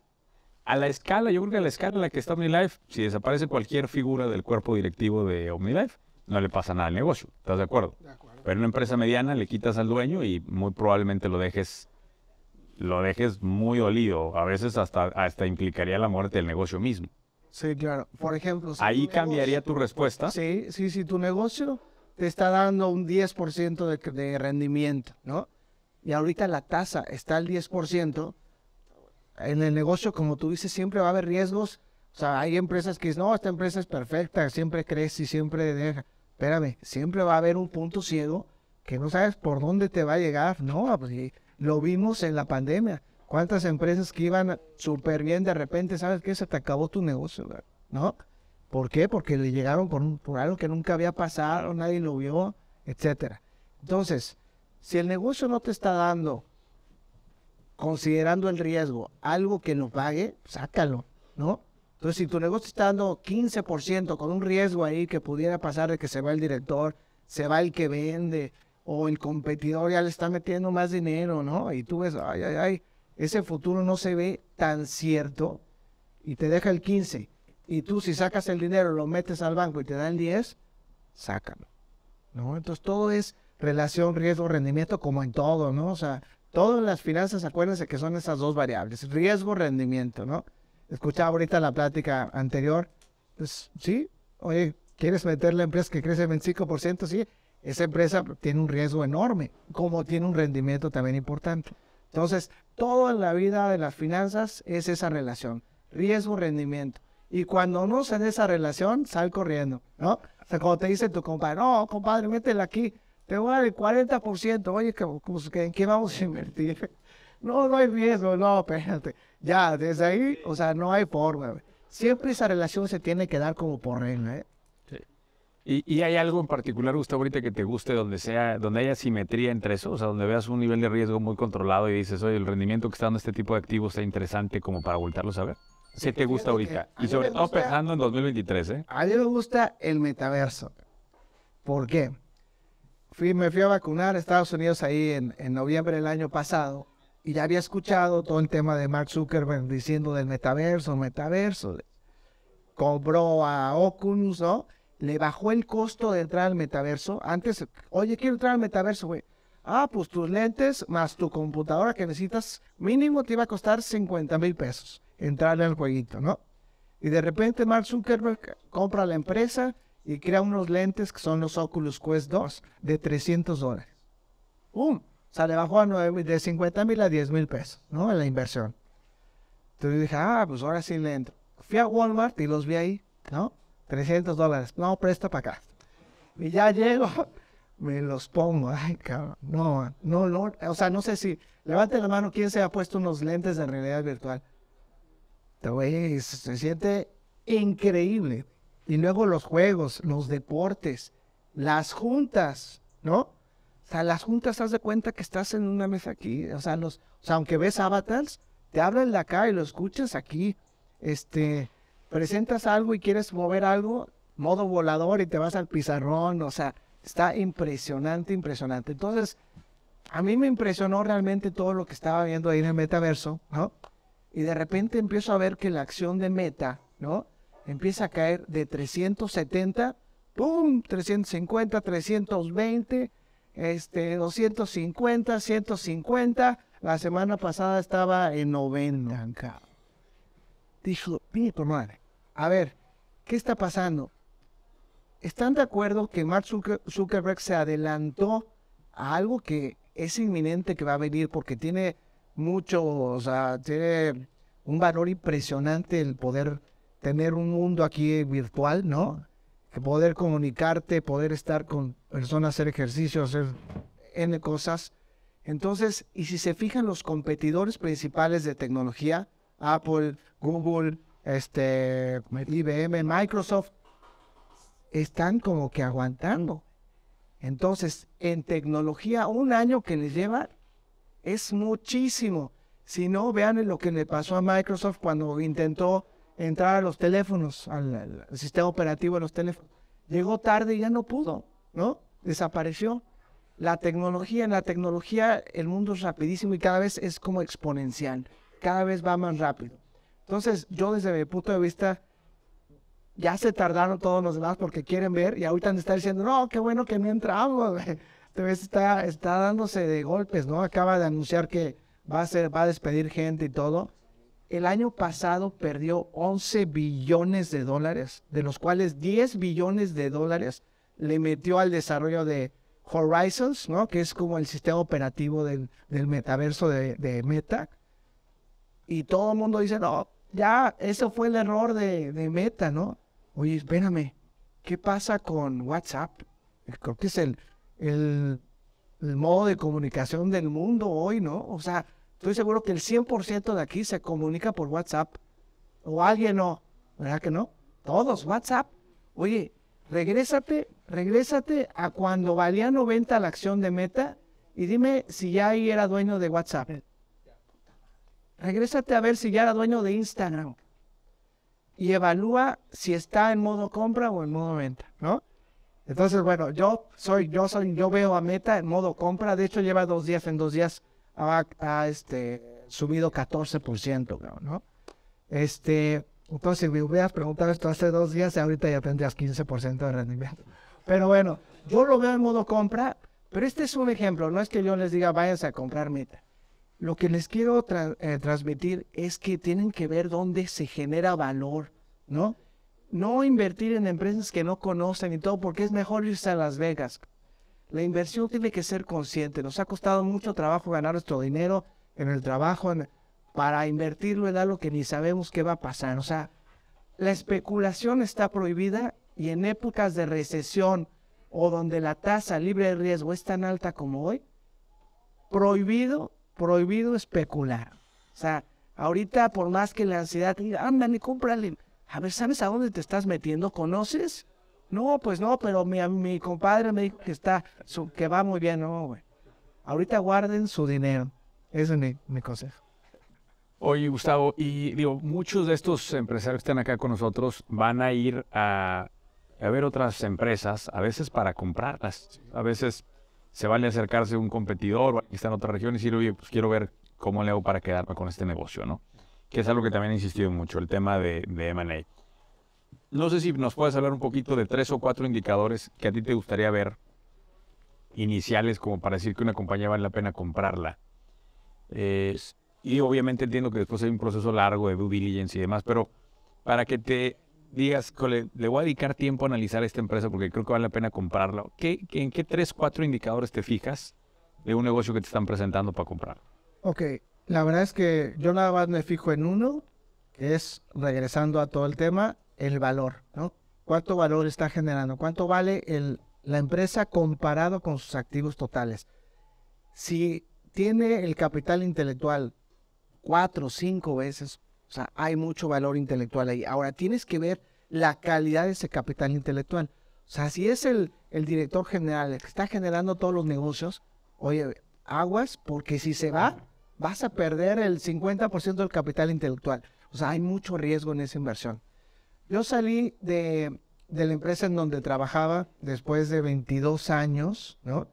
a la escala, yo creo que a la escala en la que está OmniLife, si desaparece cualquier figura del cuerpo directivo de OmniLife, no le pasa nada al negocio. ¿Estás de acuerdo? Pero en una empresa mediana le quitas al dueño y muy probablemente lo dejes lo dejes muy olido. A veces hasta, hasta implicaría la muerte del negocio mismo. Sí, claro. Por ejemplo... Ahí cambiaría tu respuesta. Sí, sí, si tu negocio te está dando un 10% de, rendimiento, ¿no? Y ahorita la tasa está al 10%. En el negocio, como tú dices, siempre va a haber riesgos. O sea, hay empresas que dicen, no, esta empresa es perfecta, siempre crece y siempre deja. Espérame, siempre va a haber un punto ciego que no sabes por dónde te va a llegar, ¿no? Pues, lo vimos en la pandemia. ¿Cuántas empresas que iban súper bien de repente, sabes qué? Se te acabó tu negocio, ¿no? ¿Por qué? Porque le llegaron por, un, por algo que nunca había pasado, nadie lo vio, etcétera. Entonces, si el negocio no te está dando, considerando el riesgo, algo que lo pague, sácalo, ¿no? Entonces, si tu negocio está dando 15% con un riesgo ahí que pudiera pasar de que se va el director, se va el que vende, o el competidor ya le está metiendo más dinero, ¿no? Y tú ves, ay, ay, ay, ese futuro no se ve tan cierto y te deja el 15 y tú si sacas el dinero, lo metes al banco y te da el 10, sácalo. ¿no? Entonces todo es relación, riesgo, rendimiento como en todo, ¿no? O sea, todas las finanzas, acuérdense que son esas dos variables, riesgo, rendimiento, ¿no? Escuchaba ahorita la plática anterior, pues sí, oye, ¿quieres meter la empresa que crece 25%? Sí, esa empresa tiene un riesgo enorme, como tiene un rendimiento también importante. Entonces, todo en la vida de las finanzas es esa relación, riesgo-rendimiento. Y cuando no se esa relación, sal corriendo, ¿no? O sea, cuando te dice tu compadre, no, compadre, métela aquí, te voy a dar el 40%, oye, pues, ¿en qué vamos a invertir? No, no hay riesgo, no, espérate. Ya, desde ahí, o sea, no hay forma. Siempre esa relación se tiene que dar como por regla, ¿eh? ¿Y, hay algo en particular, Gustavo, ahorita que te guste, donde sea, donde haya simetría entre eso? O sea, donde veas un nivel de riesgo muy controlado y dices, oye, el rendimiento que está dando este tipo de activos es interesante como para voltarlos a ver. ¿Qué te gusta ahorita? Y sobre todo pensando en 2023, ¿eh? A mí me gusta el metaverso. ¿Por qué? me fui a vacunar a Estados Unidos ahí en, en noviembre del año pasado y ya había escuchado todo el tema de Mark Zuckerberg diciendo del metaverso, metaverso. Compró a Oculus, ¿no? le bajó el costo de entrar al metaverso. Antes, oye, quiero entrar al metaverso, güey. Ah, pues tus lentes más tu computadora que necesitas, mínimo te iba a costar 50 mil pesos entrarle al jueguito, ¿no? Y de repente Mark Zuckerberg compra la empresa y crea unos lentes que son los Oculus Quest 2 de 300 dólares. ¡Pum! O sea, le bajó a 9, de 50 mil a 10 mil pesos, ¿no? En la inversión. Entonces dije, ah, pues ahora sí le entro. Fui a Walmart y los vi ahí, ¿no? 300 dólares, no, presta para acá. Y ya llego, me los pongo, ay, cabrón, no, no, no, o sea, no sé si, levante la mano quién se ha puesto unos lentes de realidad virtual. Te voy, se siente increíble. Y luego los juegos, los deportes, las juntas, ¿no? O sea, las juntas, haz de cuenta que estás en una mesa aquí, o sea, los, o sea, aunque ves avatars, te hablan de acá y lo escuchas aquí. Este, presentas algo y quieres mover algo, modo volador y te vas al pizarrón, o sea, está impresionante, impresionante. Entonces, a mí me impresionó realmente todo lo que estaba viendo ahí en el metaverso, ¿no? Y de repente empiezo a ver que la acción de meta, ¿no? Empieza a caer de 370, ¡pum! 350, 320, este, 250, 150. La semana pasada estaba en 90, dijo, a ver, ¿qué está pasando? ¿Están de acuerdo que Mark Zuckerberg se adelantó a algo que es inminente que va a venir porque tiene mucho, o sea, tiene un valor impresionante el poder tener un mundo aquí virtual, ¿no? Que poder comunicarte, poder estar con personas, hacer ejercicios, hacer N cosas. Entonces, y si se fijan los competidores principales de tecnología, Apple, Google, este, IBM, Microsoft, están como que aguantando. Entonces, en tecnología, un año que les lleva es muchísimo. Si no, vean lo que le pasó a Microsoft cuando intentó entrar a los teléfonos, al, al, sistema operativo de los teléfonos. Llegó tarde y ya no pudo, ¿no? Desapareció. La tecnología, en la tecnología, el mundo es rapidísimo y cada vez es como exponencial cada vez va más rápido. Entonces, yo desde mi punto de vista, ya se tardaron todos los demás porque quieren ver y ahorita están está diciendo, no, qué bueno que no entramos. Esta vez está, está dándose de golpes, ¿no? Acaba de anunciar que va a, ser, va a despedir gente y todo. El año pasado perdió 11 billones de dólares, de los cuales 10 billones de dólares le metió al desarrollo de Horizons, ¿no? Que es como el sistema operativo del, metaverso de, de Meta y todo el mundo dice, no, ya, eso fue el error de, Meta, ¿no? Oye, espérame, ¿qué pasa con WhatsApp? Creo que es el, el, modo de comunicación del mundo hoy, ¿no? O sea, estoy seguro que el 100% de aquí se comunica por WhatsApp. O alguien no, ¿verdad que no? Todos, WhatsApp. Oye, regrésate, regrésate a cuando valía 90 la acción de Meta y dime si ya ahí era dueño de WhatsApp. Regrésate a ver si ya era dueño de Instagram y evalúa si está en modo compra o en modo venta, ¿no? Entonces, bueno, yo soy, yo soy, yo veo a Meta en modo compra. De hecho, lleva dos días, en dos días ha, este, subido 14%, ¿no? Este, entonces, si me hubieras preguntado esto hace dos días, ahorita ya tendrías 15% de rendimiento. Pero bueno, yo lo veo en modo compra, pero este es un ejemplo. No es que yo les diga, váyanse a comprar Meta. Lo que les quiero eh, transmitir es que tienen que ver dónde se genera valor, ¿no? No invertir en empresas que no conocen y todo, porque es mejor irse a Las Vegas. La inversión tiene que ser consciente. Nos ha costado mucho trabajo ganar nuestro dinero en el trabajo para invertirlo en algo que ni sabemos qué va a pasar. O sea, la especulación está prohibida y en épocas de recesión o donde la tasa libre de riesgo es tan alta como hoy, prohibido prohibido especular. O sea, ahorita por más que la ansiedad diga, y cómprale. A ver, ¿sabes a dónde te estás metiendo? ¿Conoces? No, pues no, pero mi, compadre me dijo que está, que va muy bien, no, Ahorita guarden su dinero. Ese es mi, consejo. Oye, Gustavo, y digo, muchos de estos empresarios que están acá con nosotros van a ir a, a ver otras empresas, a veces para comprarlas, a veces se vale acercarse a un competidor que está en otra región y decir, oye, pues quiero ver cómo le hago para quedarme con este negocio, ¿no? Que es algo que también he insistido mucho, el tema de, de M&A. No sé si nos puedes hablar un poquito de tres o cuatro indicadores que a ti te gustaría ver iniciales como para decir que una compañía vale la pena comprarla. Eh, y obviamente entiendo que después hay un proceso largo de due diligence y demás, pero para que te Díaz, le voy a dedicar tiempo a analizar esta empresa porque creo que vale la pena comprarla? ¿Qué, ¿En qué tres, cuatro indicadores te fijas de un negocio que te están presentando para comprar? Ok, la verdad es que yo nada más me fijo en uno, que es, regresando a todo el tema, el valor, ¿no? ¿Cuánto valor está generando? ¿Cuánto vale la empresa comparado con sus activos totales? Si tiene el capital intelectual cuatro o cinco veces o sea, hay mucho valor intelectual ahí. Ahora, tienes que ver la calidad de ese capital intelectual. O sea, si es el, director general el que está generando todos los negocios, oye, aguas, porque si se va, vas a perder el 50% del capital intelectual. O sea, hay mucho riesgo en esa inversión. Yo salí de, de la empresa en donde trabajaba después de 22 años, ¿no?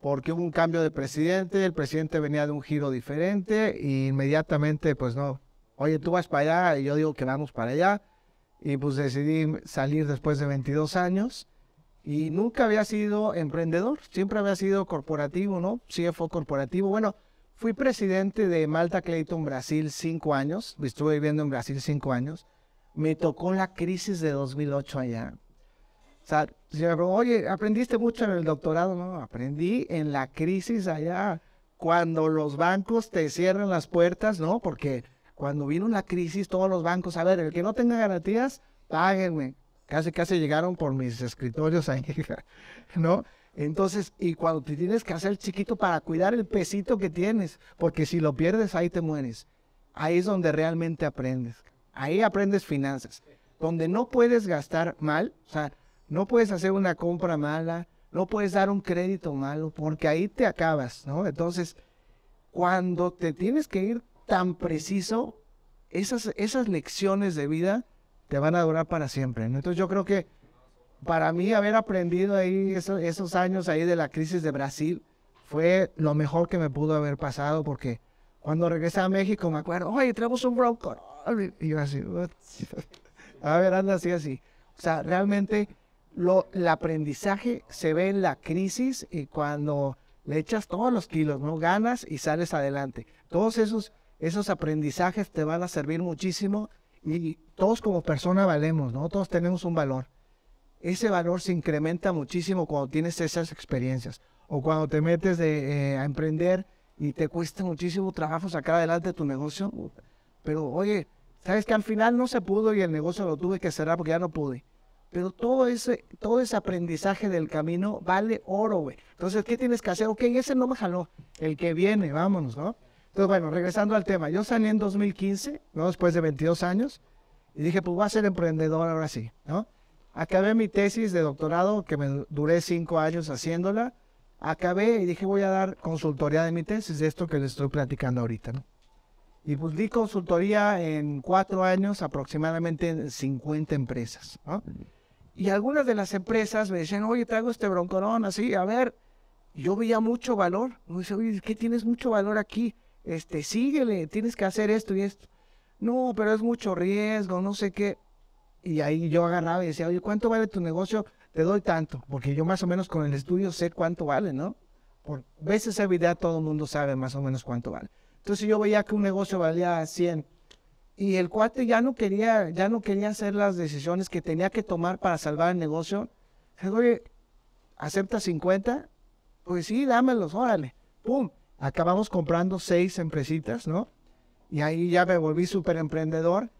Porque hubo un cambio de presidente, el presidente venía de un giro diferente e inmediatamente, pues no, oye, tú vas para allá, y yo digo que vamos para allá. Y pues decidí salir después de 22 años y nunca había sido emprendedor, siempre había sido corporativo, ¿no? CFO corporativo. Bueno, fui presidente de Malta Clayton Brasil cinco años, estuve viviendo en Brasil cinco años. Me tocó la crisis de 2008 allá. O sea, oye, ¿aprendiste mucho en el doctorado? No, aprendí en la crisis allá, cuando los bancos te cierran las puertas, ¿no? Porque cuando vino la crisis, todos los bancos, a ver, el que no tenga garantías, páguenme. Casi, casi llegaron por mis escritorios ahí, ¿no? Entonces, y cuando te tienes que hacer chiquito para cuidar el pesito que tienes, porque si lo pierdes, ahí te mueres. Ahí es donde realmente aprendes. Ahí aprendes finanzas. Donde no puedes gastar mal, o sea, no puedes hacer una compra mala, no puedes dar un crédito malo, porque ahí te acabas, ¿no? Entonces, cuando te tienes que ir tan preciso, esas, esas lecciones de vida te van a durar para siempre. Entonces yo creo que para mí haber aprendido ahí esos, años ahí de la crisis de Brasil fue lo mejor que me pudo haber pasado porque cuando regresé a México me acuerdo, oye, traemos un broker. Y yo así, What? a ver, anda así, así. O sea, realmente lo, el aprendizaje se ve en la crisis y cuando le echas todos los kilos, ¿no? Ganas y sales adelante. Todos esos esos aprendizajes te van a servir muchísimo y todos como persona valemos, ¿no? Todos tenemos un valor. Ese valor se incrementa muchísimo cuando tienes esas experiencias o cuando te metes eh, a emprender y te cuesta muchísimo trabajo sacar adelante tu negocio. Pero oye, sabes que al final no se pudo y el negocio lo tuve que cerrar porque ya no pude. Pero todo ese, todo ese aprendizaje del camino vale oro, güey. Entonces, ¿qué tienes que hacer? Ok, ese no me jaló. El que viene, vámonos, ¿no? Entonces, bueno, regresando al tema, yo salí en 2015, ¿no? después de 22 años, y dije, pues voy a ser emprendedor ahora sí, ¿no? Acabé mi tesis de doctorado, que me duré cinco años haciéndola, acabé y dije, voy a dar consultoría de mi tesis, de esto que les estoy platicando ahorita, ¿no? Y pues di consultoría en cuatro años, aproximadamente en 50 empresas, ¿no? Y algunas de las empresas me decían, oye, traigo este broncorón, así, a ver, yo veía mucho valor. Me dice, oye, ¿qué tienes mucho valor aquí? este, síguele, tienes que hacer esto y esto. No, pero es mucho riesgo, no sé qué. Y ahí yo agarraba y decía, oye, ¿cuánto vale tu negocio? Te doy tanto, porque yo más o menos con el estudio sé cuánto vale, ¿no? Por veces esa vida todo el mundo sabe más o menos cuánto vale. Entonces yo veía que un negocio valía 100 y el cuate ya no quería, ya no quería hacer las decisiones que tenía que tomar para salvar el negocio. oye, acepta 50? Pues sí, dámelos, órale. ¡Pum! acabamos comprando seis empresitas, ¿no? Y ahí ya me volví súper emprendedor.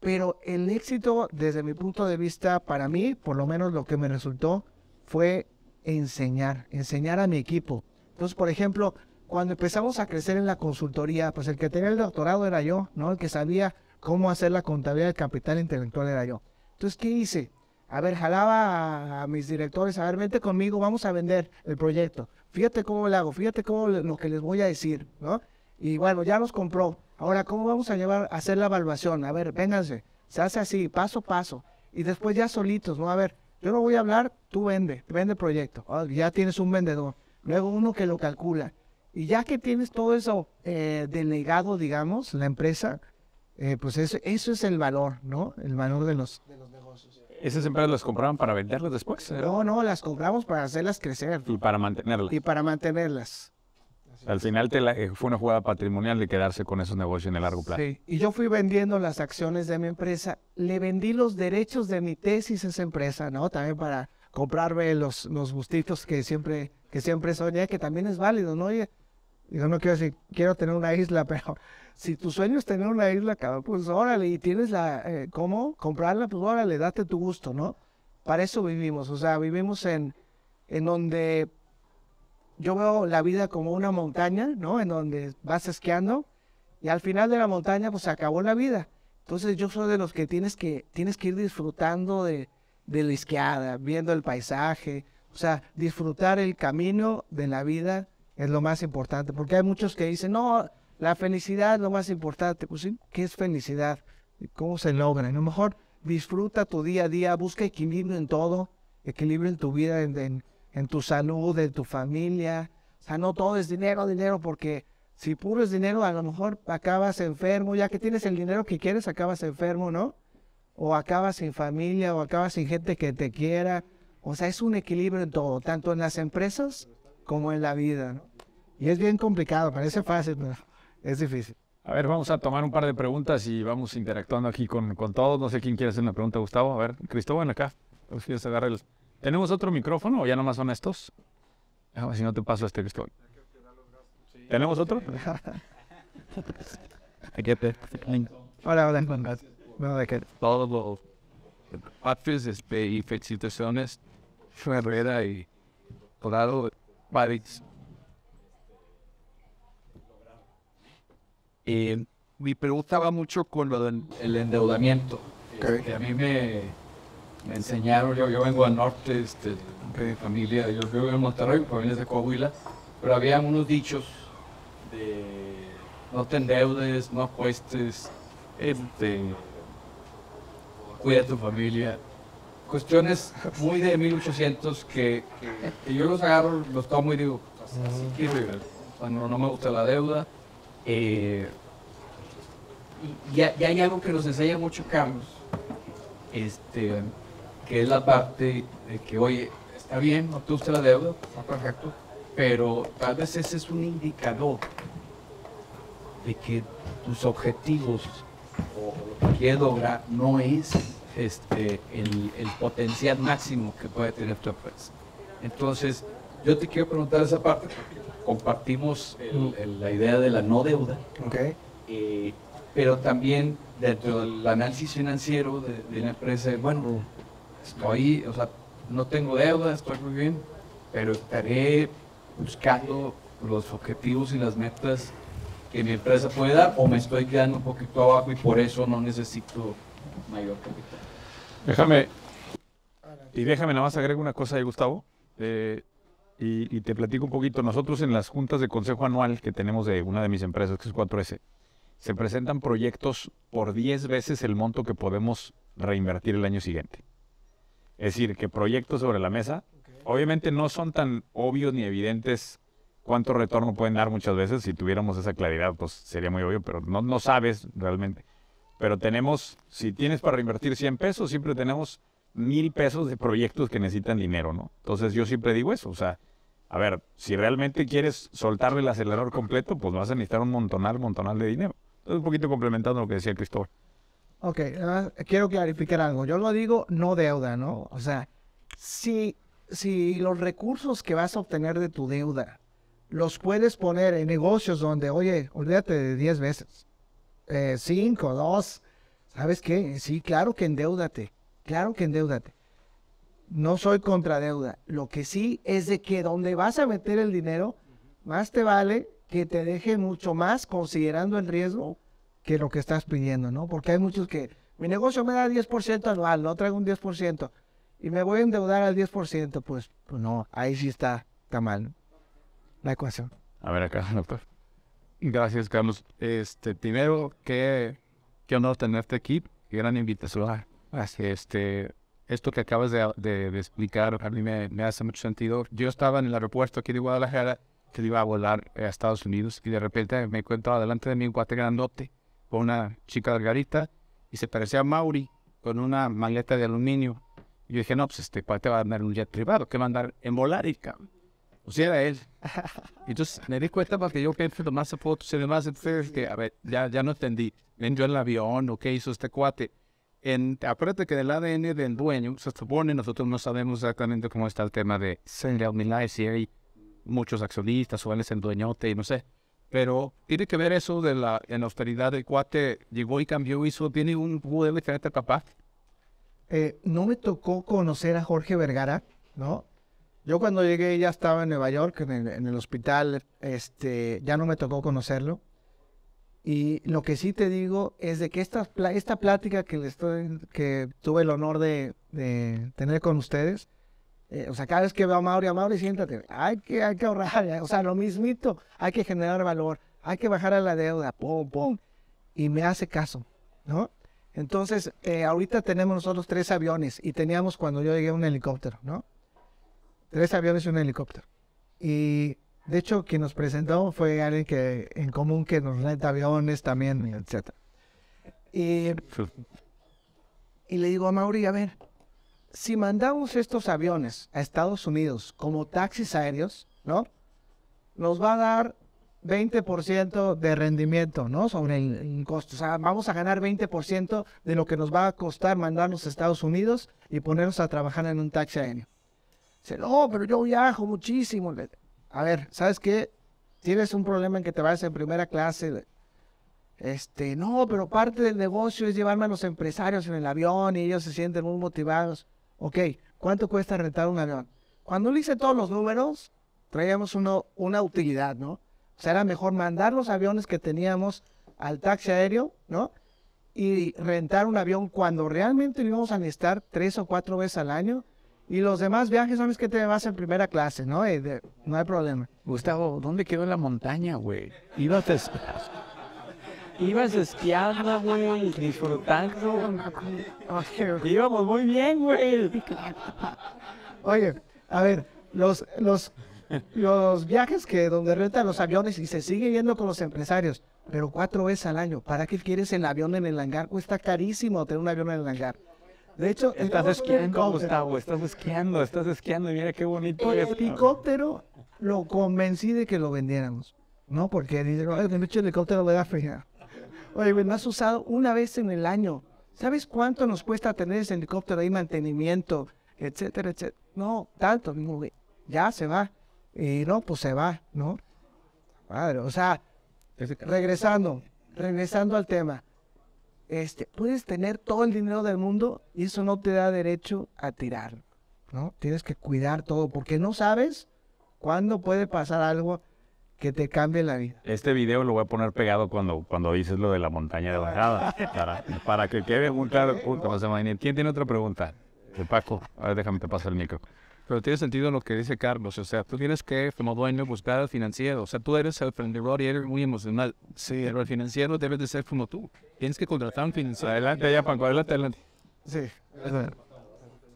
Pero el éxito, desde mi punto de vista, para mí, por lo menos lo que me resultó, fue enseñar, enseñar a mi equipo. Entonces, por ejemplo, cuando empezamos a crecer en la consultoría, pues el que tenía el doctorado era yo, ¿no? El que sabía cómo hacer la contabilidad del capital intelectual era yo. Entonces, ¿qué hice? A ver, jalaba a, a mis directores, a ver, vente conmigo, vamos a vender el proyecto fíjate cómo lo hago, fíjate cómo lo que les voy a decir, ¿no? Y bueno, ya los compró. Ahora, ¿cómo vamos a llevar a hacer la evaluación? A ver, vénganse, se hace así, paso a paso. Y después ya solitos, ¿no? A ver, yo no voy a hablar, tú vende, vende proyecto. Ah, ya tienes un vendedor. Luego uno que lo calcula. Y ya que tienes todo eso eh, delegado, digamos, la empresa, eh, pues eso, eso es el valor, ¿no? El valor de los negocios. ¿Esas empresas las compraban para venderlas después? No, no, las compramos para hacerlas crecer. Y para mantenerlas. Y para mantenerlas. Al final te eh, fue una jugada patrimonial de quedarse con esos negocios en el largo plazo. Sí, y yo fui vendiendo las acciones de mi empresa. Le vendí los derechos de mi tesis a esa empresa, ¿no? También para comprarme los, los gustitos que siempre, que siempre soñé, que también es válido, ¿no? Y, digo, no quiero decir, quiero tener una isla, pero si tu sueño es tener una isla, pues órale, y tienes la, eh, ¿cómo? Comprarla, pues órale, date tu gusto, ¿no? Para eso vivimos, o sea, vivimos en, en donde yo veo la vida como una montaña, ¿no? En donde vas esquiando y al final de la montaña, pues se acabó la vida. Entonces yo soy de los que tienes que, tienes que ir disfrutando de, de la esquiada, viendo el paisaje, o sea, disfrutar el camino de la vida es lo más importante, porque hay muchos que dicen, no, la felicidad, lo más importante, pues ¿qué es felicidad? ¿Cómo se logra? A lo mejor disfruta tu día a día, busca equilibrio en todo, equilibrio en tu vida, en, tu salud, en tu familia. O sea, no todo es dinero, dinero, porque si puro es dinero, a lo mejor acabas enfermo, ya que tienes el dinero que quieres, acabas enfermo, ¿no? O acabas sin familia, o acabas sin gente que te quiera. O sea, es un equilibrio en todo, tanto en las empresas como en la vida, ¿no? Y es bien complicado, parece fácil, pero es difícil. A ver, vamos a tomar un par de preguntas y vamos interactuando aquí con, con todos. No sé quién quiere hacer una pregunta, Gustavo. A ver, Cristóbal, acá. el... ¿Tenemos otro micrófono o ya nomás son estos? si no te paso este, Cristóbal. ¿Tenemos otro? hola, hola. Bueno, de qué. Todos los este, y felicitaciones. Eh, mi pregunta va mucho con el endeudamiento. que este, a mí me, enseñaron, yo, vengo al norte, este, de familia, yo vivo en Monterrey, mi familia de Coahuila, pero había unos dichos de no te endeudes, no apuestes, este, cuida tu familia. Cuestiones muy de 1800 que, que, yo los agarro, los tomo y digo, así, no, no me gusta la deuda, eh, ya y, hay algo que nos enseña mucho Carlos, este, que es la parte de que, oye, está bien, no te gusta la deuda, está perfecto, pero tal vez ese es un indicador de que tus objetivos o lo que quieres lograr no es este, el, potencial máximo que puede tener tu empresa. Entonces, yo te quiero preguntar esa parte compartimos la idea de la no deuda, okay. Eh, pero también dentro del análisis financiero de, de la empresa, bueno, estoy, o sea, no tengo deuda, estoy muy bien, pero estaré buscando los objetivos y las metas que mi empresa puede dar o me estoy quedando un poquito abajo y por eso no necesito mayor capital. Déjame, y déjame nada más agregar una cosa de Gustavo. Eh, y, te platico un poquito. Nosotros en las juntas de consejo anual que tenemos de una de mis empresas, que es 4S, se presentan proyectos por 10 veces el monto que podemos reinvertir el año siguiente. Es decir, que proyectos sobre la mesa, obviamente no son tan obvios ni evidentes cuánto retorno pueden dar muchas veces. Si tuviéramos esa claridad, pues sería muy obvio, pero no, no sabes realmente. Pero tenemos, si tienes para reinvertir 100 pesos, siempre tenemos mil pesos de proyectos que necesitan dinero, ¿no? Entonces yo siempre digo eso, o sea, a ver, si realmente quieres soltarle el acelerador completo, pues vas a necesitar un montonal, montonal de dinero. Entonces un poquito complementando lo que decía Cristóbal. Ok, ah, quiero clarificar algo. Yo lo digo no deuda, ¿no? O sea, si, si los recursos que vas a obtener de tu deuda los puedes poner en negocios donde, oye, olvídate de 10 veces, 5, eh, 2, ¿sabes qué? Sí, claro que endeúdate. Claro que endeudate. No soy contra deuda. Lo que sí es de que donde vas a meter el dinero, más te vale que te deje mucho más considerando el riesgo que lo que estás pidiendo, ¿no? Porque hay muchos que, mi negocio me da 10% anual, no traigo un 10%, y me voy a endeudar al 10%, pues, pues, no, ahí sí está, está mal la ecuación. A ver acá, doctor. Gracias, Carlos. Este, primero, qué, honor tenerte aquí. Gran invitación este, esto que acabas de, explicar a mí me, hace mucho sentido. Yo estaba en el aeropuerto aquí de Guadalajara, que iba a volar a Estados Unidos y de repente me encuentro delante de mí un cuate grandote con una chica delgadita y se parecía a Mauri con una maleta de aluminio. Y yo dije, no, pues este cuate va a tener un jet privado, que va a andar en volar y cabrón. O sea, era él. Entonces me di cuenta porque yo pensé tomarse fotos y demás. Entonces, que, a ver, ya, ya no entendí. en el avión o qué hizo este cuate? en, acuérdate que el ADN del dueño se supone, nosotros no sabemos exactamente cómo está el tema de life, si hay muchos accionistas o él es el dueñote y no sé. Pero tiene que ver eso de la, en austeridad de cuate, llegó y cambió, eso tiene un modelo diferente capaz. Eh, no me tocó conocer a Jorge Vergara, ¿no? Yo cuando llegué ya estaba en Nueva York, en el, en el hospital, este, ya no me tocó conocerlo. Y lo que sí te digo es de que esta, esta plática que, estoy, que tuve el honor de, tener con ustedes, eh, o sea, cada vez que veo a Mauri, a Mauri, siéntate, hay que, hay que ahorrar, o sea, lo mismito, hay que generar valor, hay que bajar a la deuda, pum, pum, y me hace caso, ¿no? Entonces, eh, ahorita tenemos nosotros tres aviones y teníamos cuando yo llegué un helicóptero, ¿no? Tres aviones y un helicóptero. Y de hecho, quien nos presentó fue alguien que en común que nos renta aviones también, etc. Y, le digo a Mauri, a ver, si mandamos estos aviones a Estados Unidos como taxis aéreos, ¿no? Nos va a dar 20% de rendimiento, ¿no? Sobre el, costo. O sea, vamos a ganar 20% de lo que nos va a costar mandarnos a Estados Unidos y ponernos a trabajar en un taxi aéreo. Dice, no, pero yo viajo muchísimo a ver, ¿sabes qué? Tienes un problema en que te vayas en primera clase. Este, no, pero parte del negocio es llevarme a los empresarios en el avión y ellos se sienten muy motivados. Ok, ¿cuánto cuesta rentar un avión? Cuando le hice todos los números, traíamos una utilidad, ¿no? O sea, era mejor mandar los aviones que teníamos al taxi aéreo, ¿no? Y rentar un avión cuando realmente íbamos a necesitar tres o cuatro veces al año y los demás viajes, sabes que te vas en primera clase, ¿no? Eh, no hay problema. Gustavo, ¿dónde quedó la montaña, güey? Ibas Ibas esquiando, güey, disfrutando. Oye, íbamos muy bien, güey. Oye, a ver, los, los, los viajes que donde rentan los aviones y se sigue yendo con los empresarios, pero cuatro veces al año. ¿Para qué quieres el avión en el hangar? Cuesta carísimo tener un avión en el hangar. De hecho, estás esquiando, Gustavo, estás esquiando, estás esquiando, mira qué bonito. El helicóptero lo convencí de que lo vendiéramos, ¿no? Porque ¿de el helicóptero da fregar. Oye, me has usado una vez en el año. ¿Sabes cuánto nos cuesta tener ese helicóptero ahí, mantenimiento, etcétera, etcétera? No, tanto, ya se va. Y no, pues se va, ¿no? padre o sea, regresando, regresando al tema. Este, puedes tener todo el dinero del mundo y eso no te da derecho a tirar, ¿no? Tienes que cuidar todo porque no sabes cuándo puede pasar algo que te cambie la vida. Este video lo voy a poner pegado cuando, cuando dices lo de la montaña de bajada, para, para que quede muy claro. ¿Quién tiene otra pregunta? Eh, Paco, a ver, déjame te paso el micro. Pero tiene sentido lo que dice Carlos, o sea, tú tienes que, como dueño, buscar al financiero. O sea, tú eres emprendedor y eres muy emocional. Sí. Pero el financiero debe de ser como tú. Tienes que contratar un financiero. Adelante, ya, Paco, adelante, adelante. Sí, pues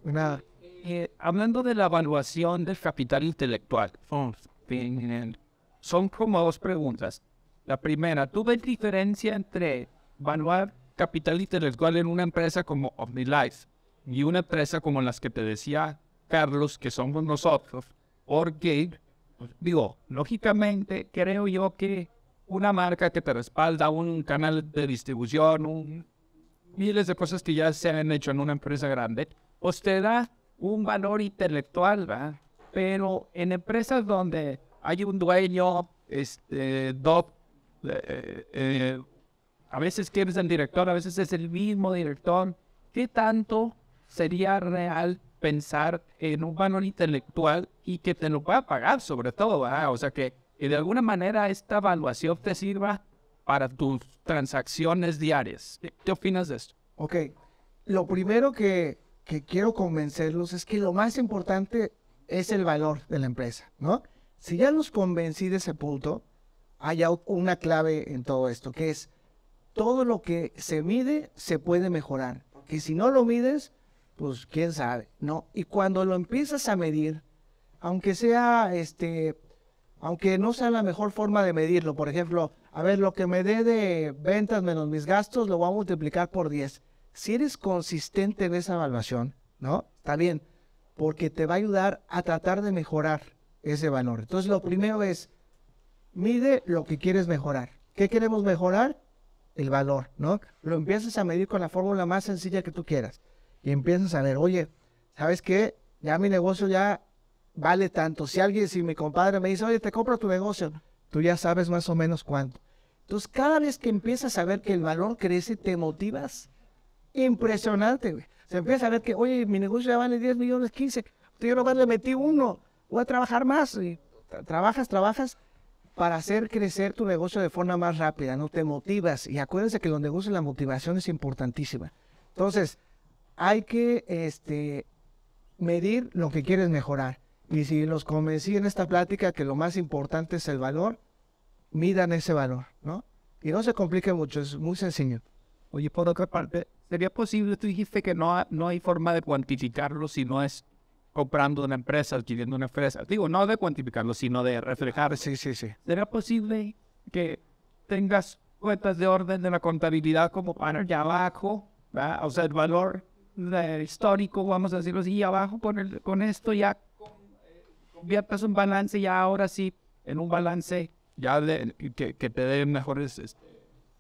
Nada. Eh, hablando de la evaluación del capital intelectual, son como dos preguntas. La primera, ¿tú ves diferencia entre evaluar capital intelectual en una empresa como Of Life y una empresa como las que te decía Carlos, que somos nosotros, porque, digo, lógicamente creo yo que una marca que te respalda, un canal de distribución, miles de cosas que ya se han hecho en una empresa grande, pues te da un valor intelectual, ¿verdad? Pero en empresas donde hay un dueño, este, eh, eh, a veces es el director, a veces es el mismo director, ¿qué tanto sería real pensar en un valor intelectual y que te lo pueda pagar sobre todo, O sea, que, de alguna manera esta evaluación te sirva para tus transacciones diarias. ¿Qué opinas de esto? Ok, lo primero que, quiero convencerlos es que lo más importante es el valor de la empresa, ¿no? Si ya los convencí de ese punto, hay una clave en todo esto, que es todo lo que se mide se puede mejorar. Que si no lo mides, pues quién sabe, ¿no? Y cuando lo empiezas a medir, aunque sea, este, aunque no sea la mejor forma de medirlo, por ejemplo, a ver, lo que me dé de ventas menos mis gastos lo voy a multiplicar por 10. Si eres consistente en esa evaluación, ¿no? Está bien, porque te va a ayudar a tratar de mejorar ese valor. Entonces, lo primero es, mide lo que quieres mejorar. ¿Qué queremos mejorar? El valor, ¿no? Lo empiezas a medir con la fórmula más sencilla que tú quieras y empiezas a ver, oye, ¿sabes qué? Ya mi negocio ya vale tanto. Si alguien, si mi compadre me dice, oye, te compro tu negocio, tú ya sabes más o menos cuánto. Entonces, cada vez que empiezas a ver que el valor crece, te motivas. Impresionante, güey. Se empieza a ver que, oye, mi negocio ya vale 10 millones, 15. Pues yo no le metí uno, voy a trabajar más. Y trabajas, trabajas para hacer crecer tu negocio de forma más rápida, ¿no? Te motivas. Y acuérdense que los negocios la motivación es importantísima. Entonces, hay que este, medir lo que quieres mejorar. Y si los convencí en esta plática que lo más importante es el valor, midan ese valor, ¿no? Y no se complique mucho, es muy sencillo. Oye, por otra parte, ¿sería posible, tú dijiste que no, no hay forma de cuantificarlo si no es comprando una empresa, adquiriendo una empresa? Digo, no de cuantificarlo, sino de reflejar. Sí, sí, sí. ¿Sería posible que tengas cuentas de orden de la contabilidad como para allá abajo, o sea, el valor eh, histórico, vamos a decirlo así, y abajo con, con esto ya pasó un balance ya ahora sí en un balance ya que, que, te den mejores... Este,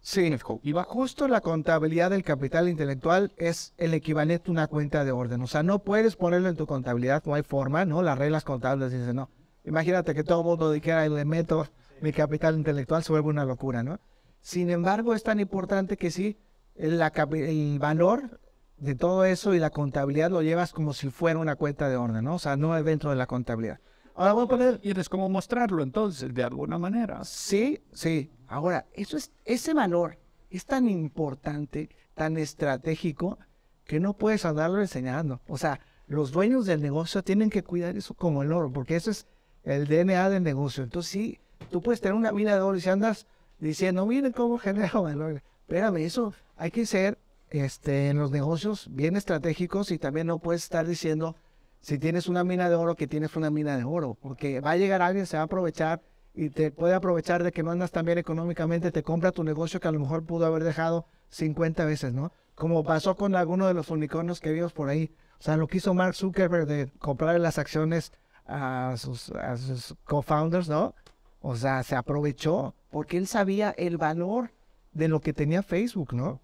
sí, y va justo la contabilidad del capital intelectual es el equivalente a una cuenta de orden. O sea, no puedes ponerlo en tu contabilidad, no hay forma, ¿no? Las reglas contables dicen, no. Imagínate que todo el mundo dijera, le meto mi capital intelectual, se vuelve una locura, ¿no? Sin embargo, es tan importante que sí, la, el valor de todo eso y la contabilidad lo llevas como si fuera una cuenta de orden, ¿no? O sea, no es dentro de la contabilidad. Ahora voy a pues, poner... es como mostrarlo entonces, de alguna manera. Sí, sí. Ahora, eso es, ese valor es tan importante, tan estratégico, que no puedes andarlo enseñando. O sea, los dueños del negocio tienen que cuidar eso como el oro, porque eso es el DNA del negocio. Entonces, sí, tú puedes tener una mina de oro y si andas diciendo, miren cómo genera valor. Espérame, eso hay que ser este, en los negocios bien estratégicos y también no puedes estar diciendo si tienes una mina de oro que tienes una mina de oro, porque va a llegar alguien, se va a aprovechar y te puede aprovechar de que no andas tan económicamente, te compra tu negocio que a lo mejor pudo haber dejado 50 veces, ¿no? Como pasó con alguno de los unicornios que vimos por ahí. O sea, lo que hizo Mark Zuckerberg de comprar las acciones a sus, a sus co-founders, ¿no? O sea, se aprovechó porque él sabía el valor de lo que tenía Facebook, ¿no?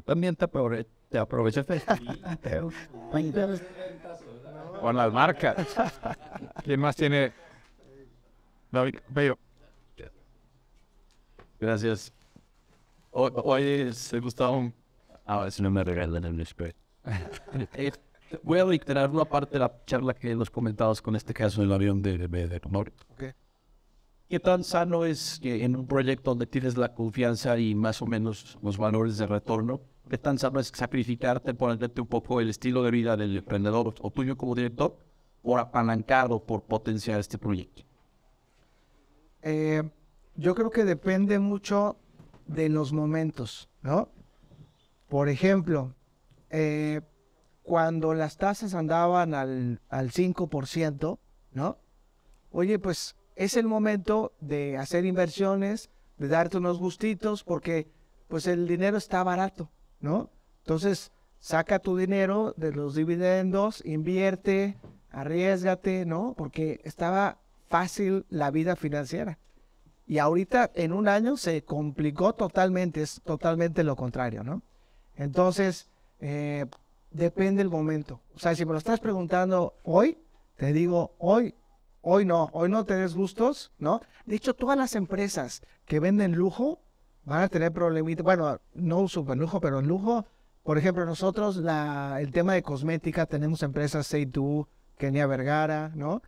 también te, aprovechas Con las marcas. ¿Quién más tiene? David Gracias. Hoy, se A Ah, si no me regalan el respeto. Voy a reiterar una parte de la charla que los comentados con este caso del avión de, de, de, ¿Qué tan sano es que en un proyecto donde tienes la confianza y más o menos los valores de retorno, qué tan sano es sacrificarte por un poco el estilo de vida del emprendedor o tuyo como director por apalancado por potenciar este proyecto? Eh, yo creo que depende mucho de los momentos, ¿no? Por ejemplo, eh, cuando las tasas andaban al, al 5%, ¿no? Oye, pues es el momento de hacer inversiones, de darte unos gustitos, porque pues el dinero está barato, ¿no? Entonces, saca tu dinero de los dividendos, invierte, arriesgate, ¿no? Porque estaba fácil la vida financiera. Y ahorita en un año se complicó totalmente, es totalmente lo contrario, ¿no? Entonces, eh, depende el momento. O sea, si me lo estás preguntando hoy, te digo, hoy Hoy no, hoy no te des gustos, ¿no? De hecho, todas las empresas que venden lujo van a tener problemitas. Bueno, no uso lujo, pero en lujo, por ejemplo, nosotros la, el tema de cosmética tenemos empresas Seitu, Kenia Vergara, ¿no?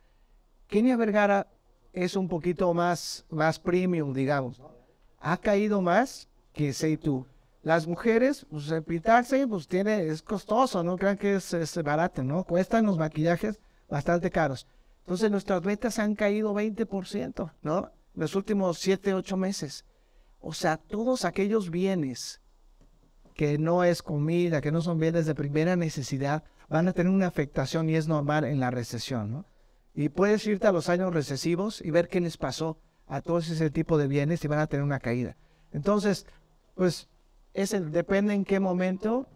Kenia Vergara es un poquito más, más premium, digamos. Ha caído más que Seitu. Las mujeres, pues repitarse, pues tiene, es costoso, no crean que es barato, ¿no? Cuestan los maquillajes bastante caros. Entonces nuestras ventas han caído 20%, ¿no? En los últimos 7, 8 meses. O sea, todos aquellos bienes que no es comida, que no son bienes de primera necesidad, van a tener una afectación y es normal en la recesión, ¿no? Y puedes irte a los años recesivos y ver qué les pasó a todos ese tipo de bienes y van a tener una caída. Entonces, pues, depende en qué momento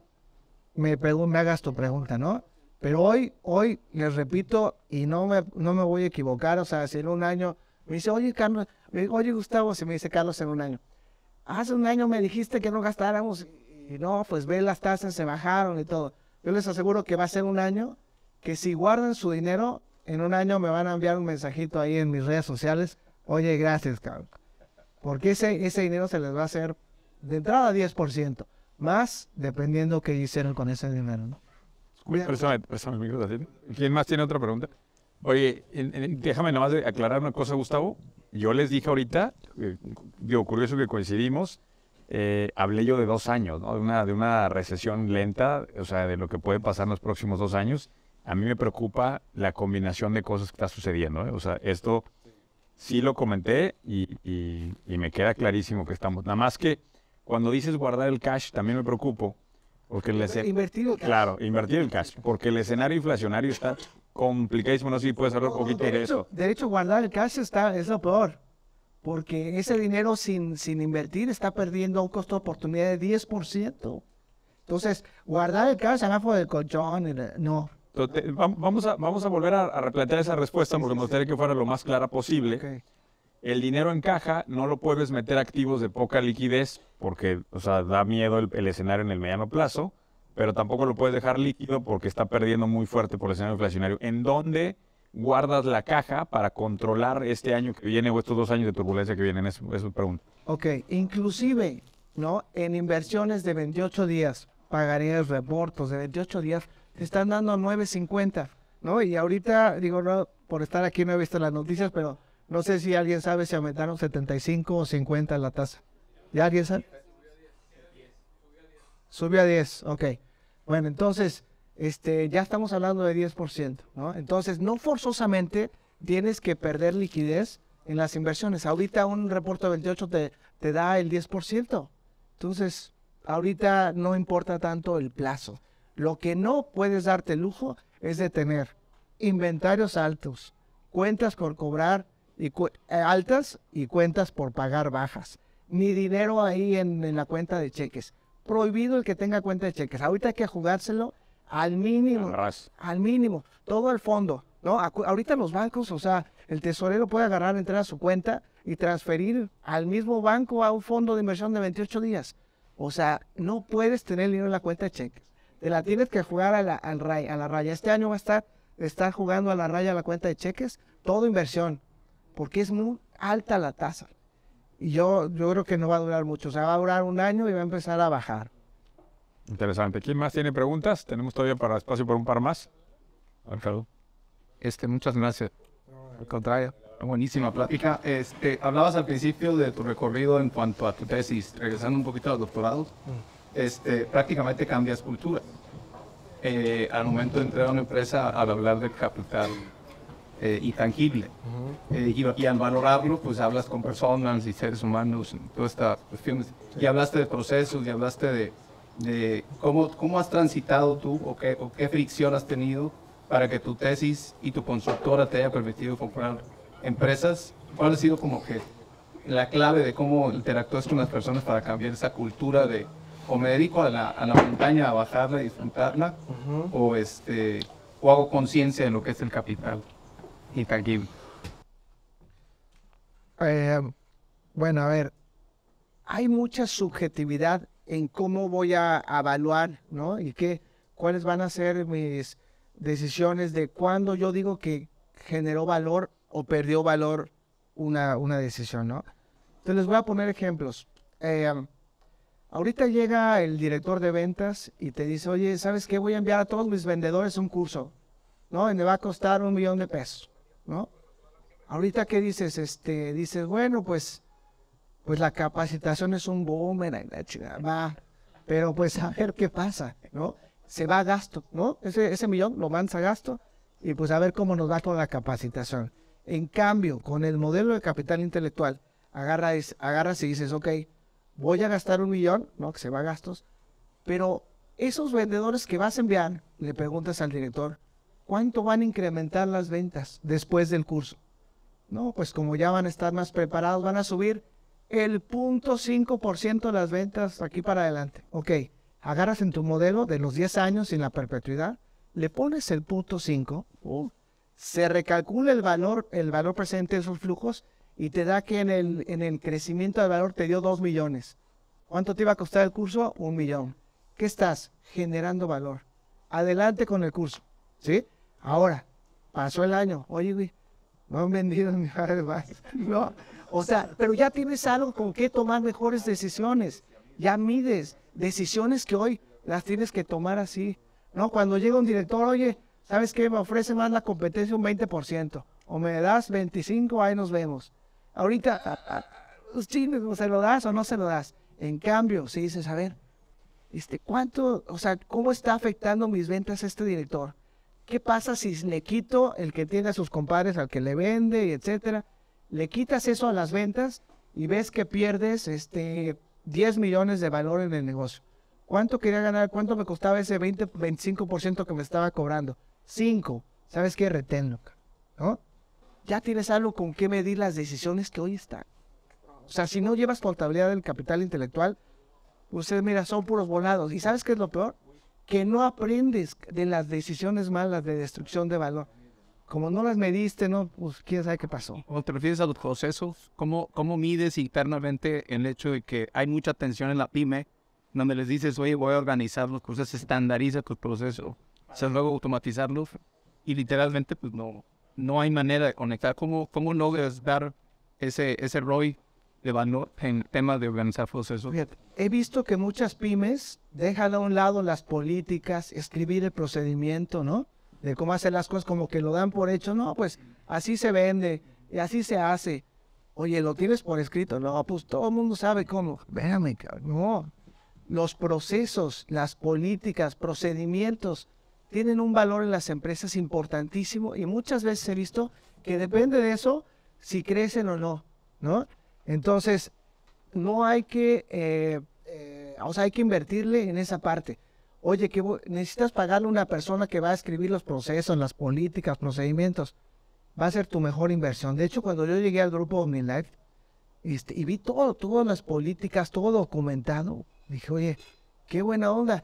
me, me hagas tu pregunta, ¿no? Pero hoy, hoy, les repito, y no me, no me voy a equivocar, o sea, si en un año me dice, oye Carlos, oye Gustavo, si me dice Carlos en un año, hace un año me dijiste que no gastáramos, y no, pues ve las tasas, se bajaron y todo. Yo les aseguro que va a ser un año que si guardan su dinero, en un año me van a enviar un mensajito ahí en mis redes sociales, oye, gracias, Carlos. Porque ese, ese dinero se les va a hacer de entrada 10%, más dependiendo qué hicieron con ese dinero, ¿no? Préstame, pues, ¿Quién más tiene otra pregunta? Oye, déjame déjame aclarar una cosa, Gustavo. Yo les dije ahorita, eh, de digo, curioso que coincidimos, eh, hablé yo de dos años, ¿no? de, una, de una recesión lenta, o sea, de lo que puede pasar en los próximos dos años. A mí me preocupa la combinación de cosas que está sucediendo. ¿eh? O sea, esto sí lo comenté y, y me queda clarísimo que estamos. Nada más que cuando dices guardar el cash, también me preocupo, porque el Claro, invertir el cash. Porque el escenario inflacionario está complicadísimo. No sé si puedes hablar un poquito de, eso. De hecho, guardar el cash está, es lo peor. Porque ese dinero sin, sin invertir está perdiendo un costo de oportunidad de 10%. Entonces, guardar el cash abajo del colchón, eh, no. vamos, a, vamos a volver a, replantear esa respuesta porque me gustaría que fuera lo más clara posible. Okay el dinero en caja no lo puedes meter activos de poca liquidez porque, o sea, da miedo el, escenario en el mediano plazo, pero tampoco lo puedes dejar líquido porque está perdiendo muy fuerte por el escenario inflacionario. ¿En dónde guardas la caja para controlar este año que viene o estos dos años de turbulencia que vienen? Es, es pregunta. Ok, inclusive, ¿no? En inversiones de 28 días, pagarías reportos de 28 días, te están dando 9.50, ¿no? Y ahorita, digo, no, por estar aquí no he visto las noticias, pero no sé si alguien sabe si aumentaron 75 o 50 la tasa. ¿Ya alguien sabe? Subió a 10, ok. Bueno, entonces, este, ya estamos hablando de 10%, ¿no? Entonces, no forzosamente tienes que perder liquidez en las inversiones. Ahorita un reporte de 28 te, te da el 10%. Entonces, ahorita no importa tanto el plazo. Lo que no puedes darte lujo es de tener inventarios altos, cuentas por cobrar y eh, altas y cuentas por pagar bajas. Ni dinero ahí en, la cuenta de cheques. Prohibido el que tenga cuenta de cheques. Ahorita hay que jugárselo al mínimo. Al mínimo. Todo el fondo. ¿no? ahorita los bancos, o sea, el tesorero puede agarrar, entrar a su cuenta y transferir al mismo banco a un fondo de inversión de 28 días. O sea, no puedes tener dinero en la cuenta de cheques. Te la tienes que jugar a la, a la raya. Este año va a estar, estar jugando a la raya la cuenta de cheques. Todo inversión porque es muy alta la tasa. Y yo, yo creo que no va a durar mucho, o sea, va a durar un año y va a empezar a bajar. Interesante. ¿Quién más tiene preguntas? Tenemos todavía para espacio por un par más. Alfredo. Este, muchas gracias. Al contrario, buenísima plática. Este, hablabas al principio de tu recorrido en cuanto a tu tesis, regresando un poquito a los doctorados. Mm. Este, prácticamente cambias cultura. Eh, al momento de entrar a una empresa, al hablar de capital eh, intangible. Eh, y, al valorarlo, pues hablas con personas y seres humanos, todas estas cuestiones. Y hablaste de procesos, y hablaste de, cómo, cómo has transitado tú o qué, fricción has tenido para que tu tesis y tu consultora te haya permitido comprar empresas. ¿Cuál ha sido como que la clave de cómo interactúas con las personas para cambiar esa cultura de o me dedico a la, montaña a bajarla y disfrutarla o este o hago conciencia de lo que es el capital? Eh, bueno, a ver, hay mucha subjetividad en cómo voy a evaluar, ¿no? Y qué, cuáles van a ser mis decisiones de cuándo yo digo que generó valor o perdió valor una, decisión, ¿no? Entonces les voy a poner ejemplos. Eh, ahorita llega el director de ventas y te dice, oye, ¿sabes qué? Voy a enviar a todos mis vendedores un curso, ¿no? Y me va a costar un millón de pesos. ¿no? Ahorita ¿qué dices, este, dices, bueno, pues, pues la capacitación es un boomerang, pero pues a ver qué pasa, ¿no? Se va a gasto, ¿no? Ese, ese millón lo van a gasto y pues a ver cómo nos va toda la capacitación. En cambio, con el modelo de capital intelectual, agarras, agarras y dices, ok, voy a gastar un millón, ¿no? Que se va a gastos, pero esos vendedores que vas a enviar, le preguntas al director, ¿cuánto van a incrementar las ventas después del curso? No, pues como ya van a estar más preparados, van a subir el 0.5% de las ventas aquí para adelante. Ok, agarras en tu modelo de los 10 años sin la perpetuidad, le pones el 0.5, uh, se recalcula el valor, el valor presente de esos flujos y te da que en el, en el crecimiento del valor te dio 2 millones. ¿Cuánto te iba a costar el curso? Un millón. ¿Qué estás? Generando valor. Adelante con el curso. ¿Sí? Ahora, pasó el año, oye, güey, no han vendido ni padre, más. No, o sea, pero ya tienes algo con qué tomar mejores decisiones. Ya mides decisiones que hoy las tienes que tomar así. No, cuando llega un director, oye, ¿sabes qué? Me ofrece más la competencia un 20%. O me das 25, ahí nos vemos. Ahorita, a, a, ¿se lo das o no se lo das? En cambio, si dices, a ver, este, ¿cuánto, o sea, cómo está afectando mis ventas este director? ¿Qué pasa si le quito el que tiene a sus compadres, al que le vende, etcétera? Le quitas eso a las ventas y ves que pierdes este 10 millones de valor en el negocio. ¿Cuánto quería ganar? ¿Cuánto me costaba ese 20, 25% que me estaba cobrando? 5. ¿Sabes qué? Reténlo. ¿No? Ya tienes algo con qué medir las decisiones que hoy están. O sea, si no llevas contabilidad del capital intelectual, ustedes eh, mira, son puros volados. ¿Y sabes qué es lo peor? que no aprendes de las decisiones malas de destrucción de valor. Como no las mediste, no, pues quién sabe qué pasó. ¿O te refieres a los procesos? ¿Cómo, ¿Cómo mides internamente el hecho de que hay mucha tensión en la pyme, donde les dices, oye, voy a organizar los procesos, estandariza tus procesos, o sea, luego automatizarlos, y literalmente, pues no, no hay manera de conectar. ¿Cómo, cómo logras dar ese, ese ROI el temas de organizar procesos. he visto que muchas pymes dejan a un lado las políticas, escribir el procedimiento, ¿no? De cómo hacer las cosas, como que lo dan por hecho. No, pues así se vende y así se hace. Oye, ¿lo tienes por escrito? No, pues todo el mundo sabe cómo. Véame, no. Los procesos, las políticas, procedimientos, tienen un valor en las empresas importantísimo y muchas veces he visto que depende de eso si crecen o no, ¿no? Entonces, no hay que, eh, eh, o sea, hay que invertirle en esa parte. Oye, que necesitas pagarle a una persona que va a escribir los procesos, las políticas, procedimientos. Va a ser tu mejor inversión. De hecho, cuando yo llegué al grupo OmniLife life este, y vi todo, todas las políticas, todo documentado, dije, oye, qué buena onda.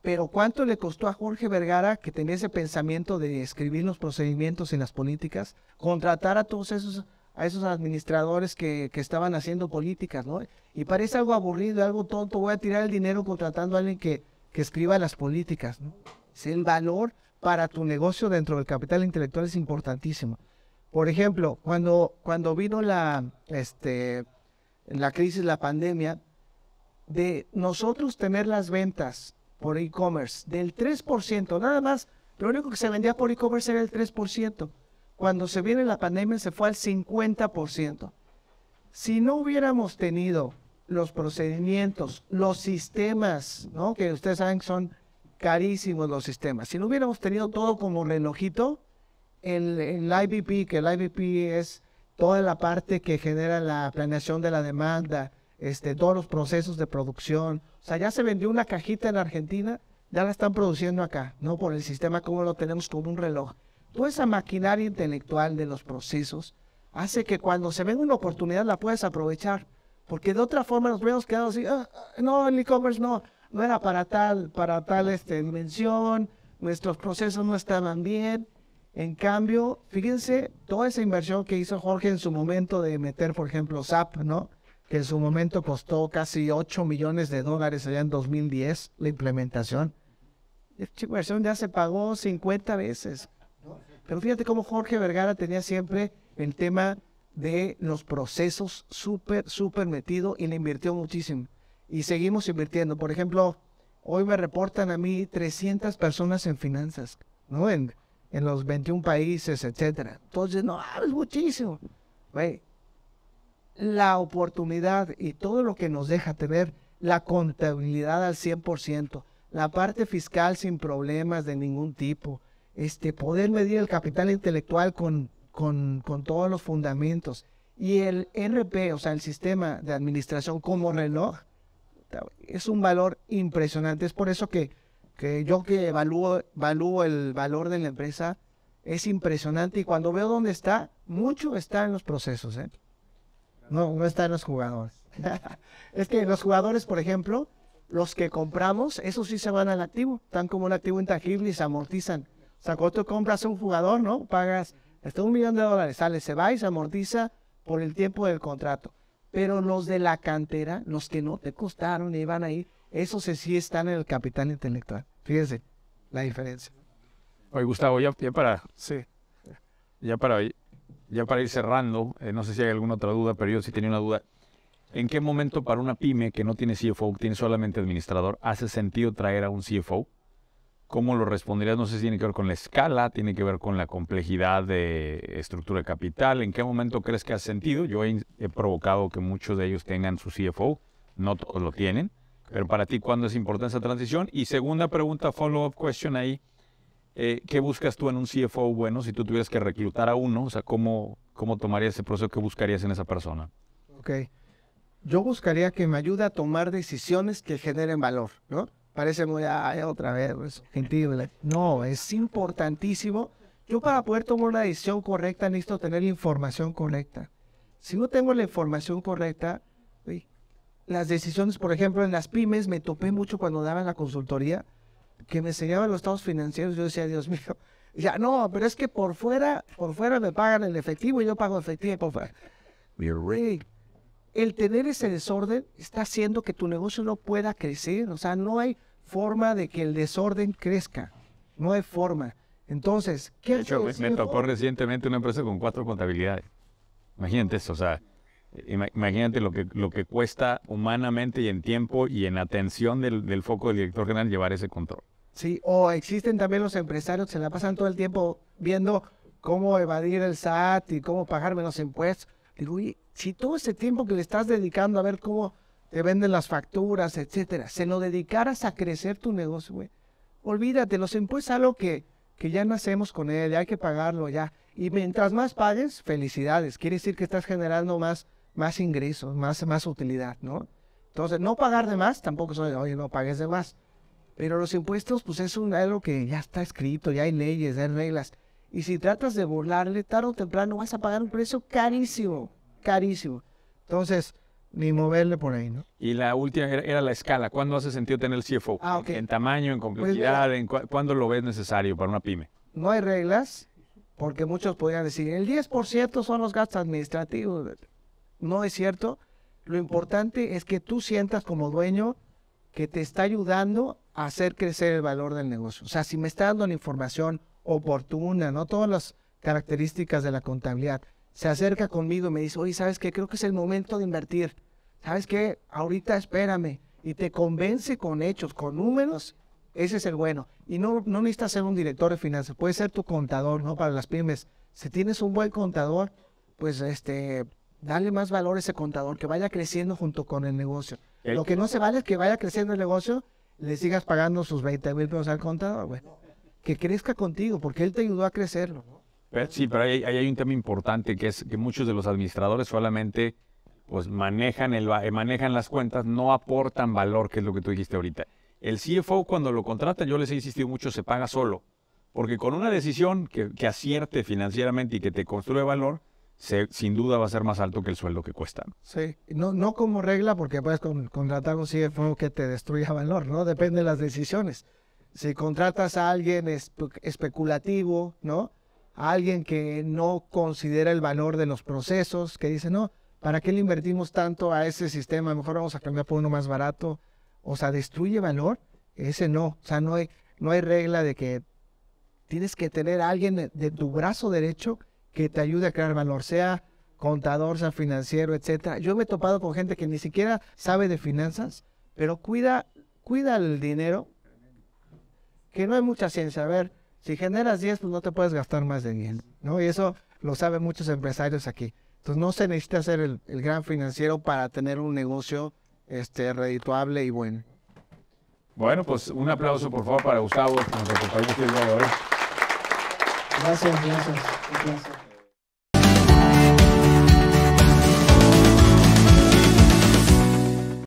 Pero ¿cuánto le costó a Jorge Vergara, que tenía ese pensamiento de escribir los procedimientos y las políticas, contratar a todos esos a esos administradores que, estaban haciendo políticas, ¿no? Y parece algo aburrido, algo tonto, voy a tirar el dinero contratando a alguien que, escriba las políticas, ¿no? el valor para tu negocio dentro del capital intelectual es importantísimo. Por ejemplo, cuando, cuando vino la, este, la crisis, la pandemia, de nosotros tener las ventas por e-commerce del 3%, nada más, lo único que se vendía por e-commerce era el 3% cuando se viene la pandemia se fue al 50%. Si no hubiéramos tenido los procedimientos, los sistemas, ¿no? que ustedes saben que son carísimos los sistemas, si no hubiéramos tenido todo como relojito, el, IVP, que el IBP es toda la parte que genera la planeación de la demanda, este, todos los procesos de producción. O sea, ya se vendió una cajita en Argentina, ya la están produciendo acá, ¿no? Por el sistema como lo tenemos como un reloj. Toda esa maquinaria intelectual de los procesos hace que cuando se venga una oportunidad la puedas aprovechar, porque de otra forma nos hubiéramos quedado así, ah, ah, no, el e-commerce no, no era para tal, para tal dimensión, este, nuestros procesos no estaban bien. En cambio, fíjense toda esa inversión que hizo Jorge en su momento de meter, por ejemplo, SAP, ¿no? Que en su momento costó casi 8 millones de dólares allá en 2010 la implementación. esa inversión ya se pagó 50 veces. Pero fíjate cómo Jorge Vergara tenía siempre el tema de los procesos súper, súper metido y le invirtió muchísimo. Y seguimos invirtiendo. Por ejemplo, hoy me reportan a mí 300 personas en finanzas, ¿no? En, en los 21 países, etcétera. Entonces, no, ah, es muchísimo. La oportunidad y todo lo que nos deja tener la contabilidad al 100%, la parte fiscal sin problemas de ningún tipo, este, poder medir el capital intelectual con, con, con todos los fundamentos. Y el RP, o sea, el sistema de administración como reloj, es un valor impresionante. Es por eso que, que yo que evalúo, evalúo, el valor de la empresa es impresionante y cuando veo dónde está, mucho está en los procesos. ¿eh? No, no está en los jugadores. es que los jugadores, por ejemplo, los que compramos, esos sí se van al activo, están como un activo intangible y se amortizan cuando tú compras a un jugador, ¿no? Pagas hasta un millón de dólares, sale, se va y se amortiza por el tiempo del contrato. Pero los de la cantera, los que no te costaron y van ir, esos sí están en el capital intelectual. Fíjense la diferencia. Oye, Gustavo, ya, para. Sí. Ya para, ya para ir cerrando, eh, no sé si hay alguna otra duda, pero yo sí tenía una duda. ¿En qué momento para una pyme que no tiene CFO, tiene solamente administrador, hace sentido traer a un CFO? ¿Cómo lo responderías? No sé si tiene que ver con la escala, tiene que ver con la complejidad de estructura de capital. ¿En qué momento crees que has sentido? Yo he, provocado que muchos de ellos tengan su CFO, no todos lo tienen, pero para ti, ¿cuándo es importante esa transición? Y segunda pregunta, follow-up question ahí. Eh, ¿Qué buscas tú en un CFO bueno si tú tuvieras que reclutar a uno? O sea, ¿cómo, cómo tomarías ese proceso? ¿Qué buscarías en esa persona? Ok. Yo buscaría que me ayude a tomar decisiones que generen valor, ¿no? Parece muy ay, otra vez, pues, gentil. No, es importantísimo. Yo para poder tomar una decisión correcta necesito tener información correcta. Si no tengo la información correcta, las decisiones, por ejemplo, en las pymes me topé mucho cuando daban la consultoría, que me enseñaban los estados financieros, yo decía, Dios mío, ya no, pero es que por fuera, por fuera me pagan el efectivo y yo pago efectivo por fuera el tener ese desorden está haciendo que tu negocio no pueda crecer. O sea, no hay forma de que el desorden crezca. No hay forma. Entonces, ¿qué De hecho, me, e tocó recientemente una empresa con cuatro contabilidades. Imagínate eso, o sea, imagínate lo que, lo que cuesta humanamente y en tiempo y en atención del, del foco del director general llevar ese control. Sí, o existen también los empresarios que se la pasan todo el tiempo viendo cómo evadir el SAT y cómo pagar menos impuestos. Digo, oye, si todo ese tiempo que le estás dedicando a ver cómo te venden las facturas, etcétera, se lo dedicaras a crecer tu negocio, güey, olvídate, los impuestos es algo que, que ya hacemos con él, ya hay que pagarlo ya. Y mientras más pagues, felicidades. Quiere decir que estás generando más, más ingresos, más, más utilidad, ¿no? Entonces, no pagar de más, tampoco soy, oye, no pagues de más. Pero los impuestos, pues es algo que ya está escrito, ya hay leyes, ya hay reglas. Y si tratas de burlarle, tarde o temprano vas a pagar un precio carísimo carísimo. Entonces, ni moverle por ahí, ¿no? Y la última era, la escala. ¿Cuándo hace sentido tener el CFO? Ah, ¿En tamaño, en pues complejidad? en ¿Cuándo lo ves necesario para una pyme? No hay reglas, porque muchos podrían decir, el 10% son los gastos administrativos. No es cierto. Lo importante es que tú sientas como dueño que te está ayudando a hacer crecer el valor del negocio. O sea, si me está dando la información oportuna, no todas las características de la contabilidad, se acerca conmigo y me dice, oye, ¿sabes qué? Creo que es el momento de invertir. ¿Sabes qué? Ahorita espérame. Y te convence con hechos, con números, ese es el bueno. Y no, no necesitas ser un director de finanzas, puede ser tu contador, ¿no? Para las pymes. Si tienes un buen contador, pues este, dale más valor a ese contador, que vaya creciendo junto con el negocio. Lo que no se vale es que vaya creciendo el negocio, le sigas pagando sus 20 mil pesos al contador, güey. Que crezca contigo, porque él te ayudó a crecerlo, ¿no? Sí, pero ahí, hay un tema importante que es que muchos de los administradores solamente pues manejan, el, eh, manejan las cuentas, no aportan valor, que es lo que tú dijiste ahorita. El CFO cuando lo contratan, yo les he insistido mucho, se paga solo. Porque con una decisión que, acierte financieramente y que te construye valor, sin duda va a ser más alto que el sueldo que cuesta. Sí, no, no como regla, porque puedes contratar un CFO que te destruya valor, ¿no? Depende de las decisiones. Si contratas a alguien especulativo, ¿no? alguien que no considera el valor de los procesos, que dice, no, ¿para qué le invertimos tanto a ese sistema? Mejor vamos a cambiar por uno más barato. O sea, ¿destruye valor? Ese no. O sea, no hay, no hay regla de que tienes que tener a alguien de tu brazo derecho que te ayude a crear valor, sea contador, sea financiero, etcétera. Yo me he topado con gente que ni siquiera sabe de finanzas, pero cuida, cuida el dinero, que no hay mucha ciencia. A ver, si generas 10, pues no te puedes gastar más de 10, ¿no? Y eso lo saben muchos empresarios aquí. Entonces no se necesita ser el, gran financiero para tener un negocio este, redituable y bueno. Bueno, pues un aplauso por favor para Gustavo, Gracias, gracias. gracias.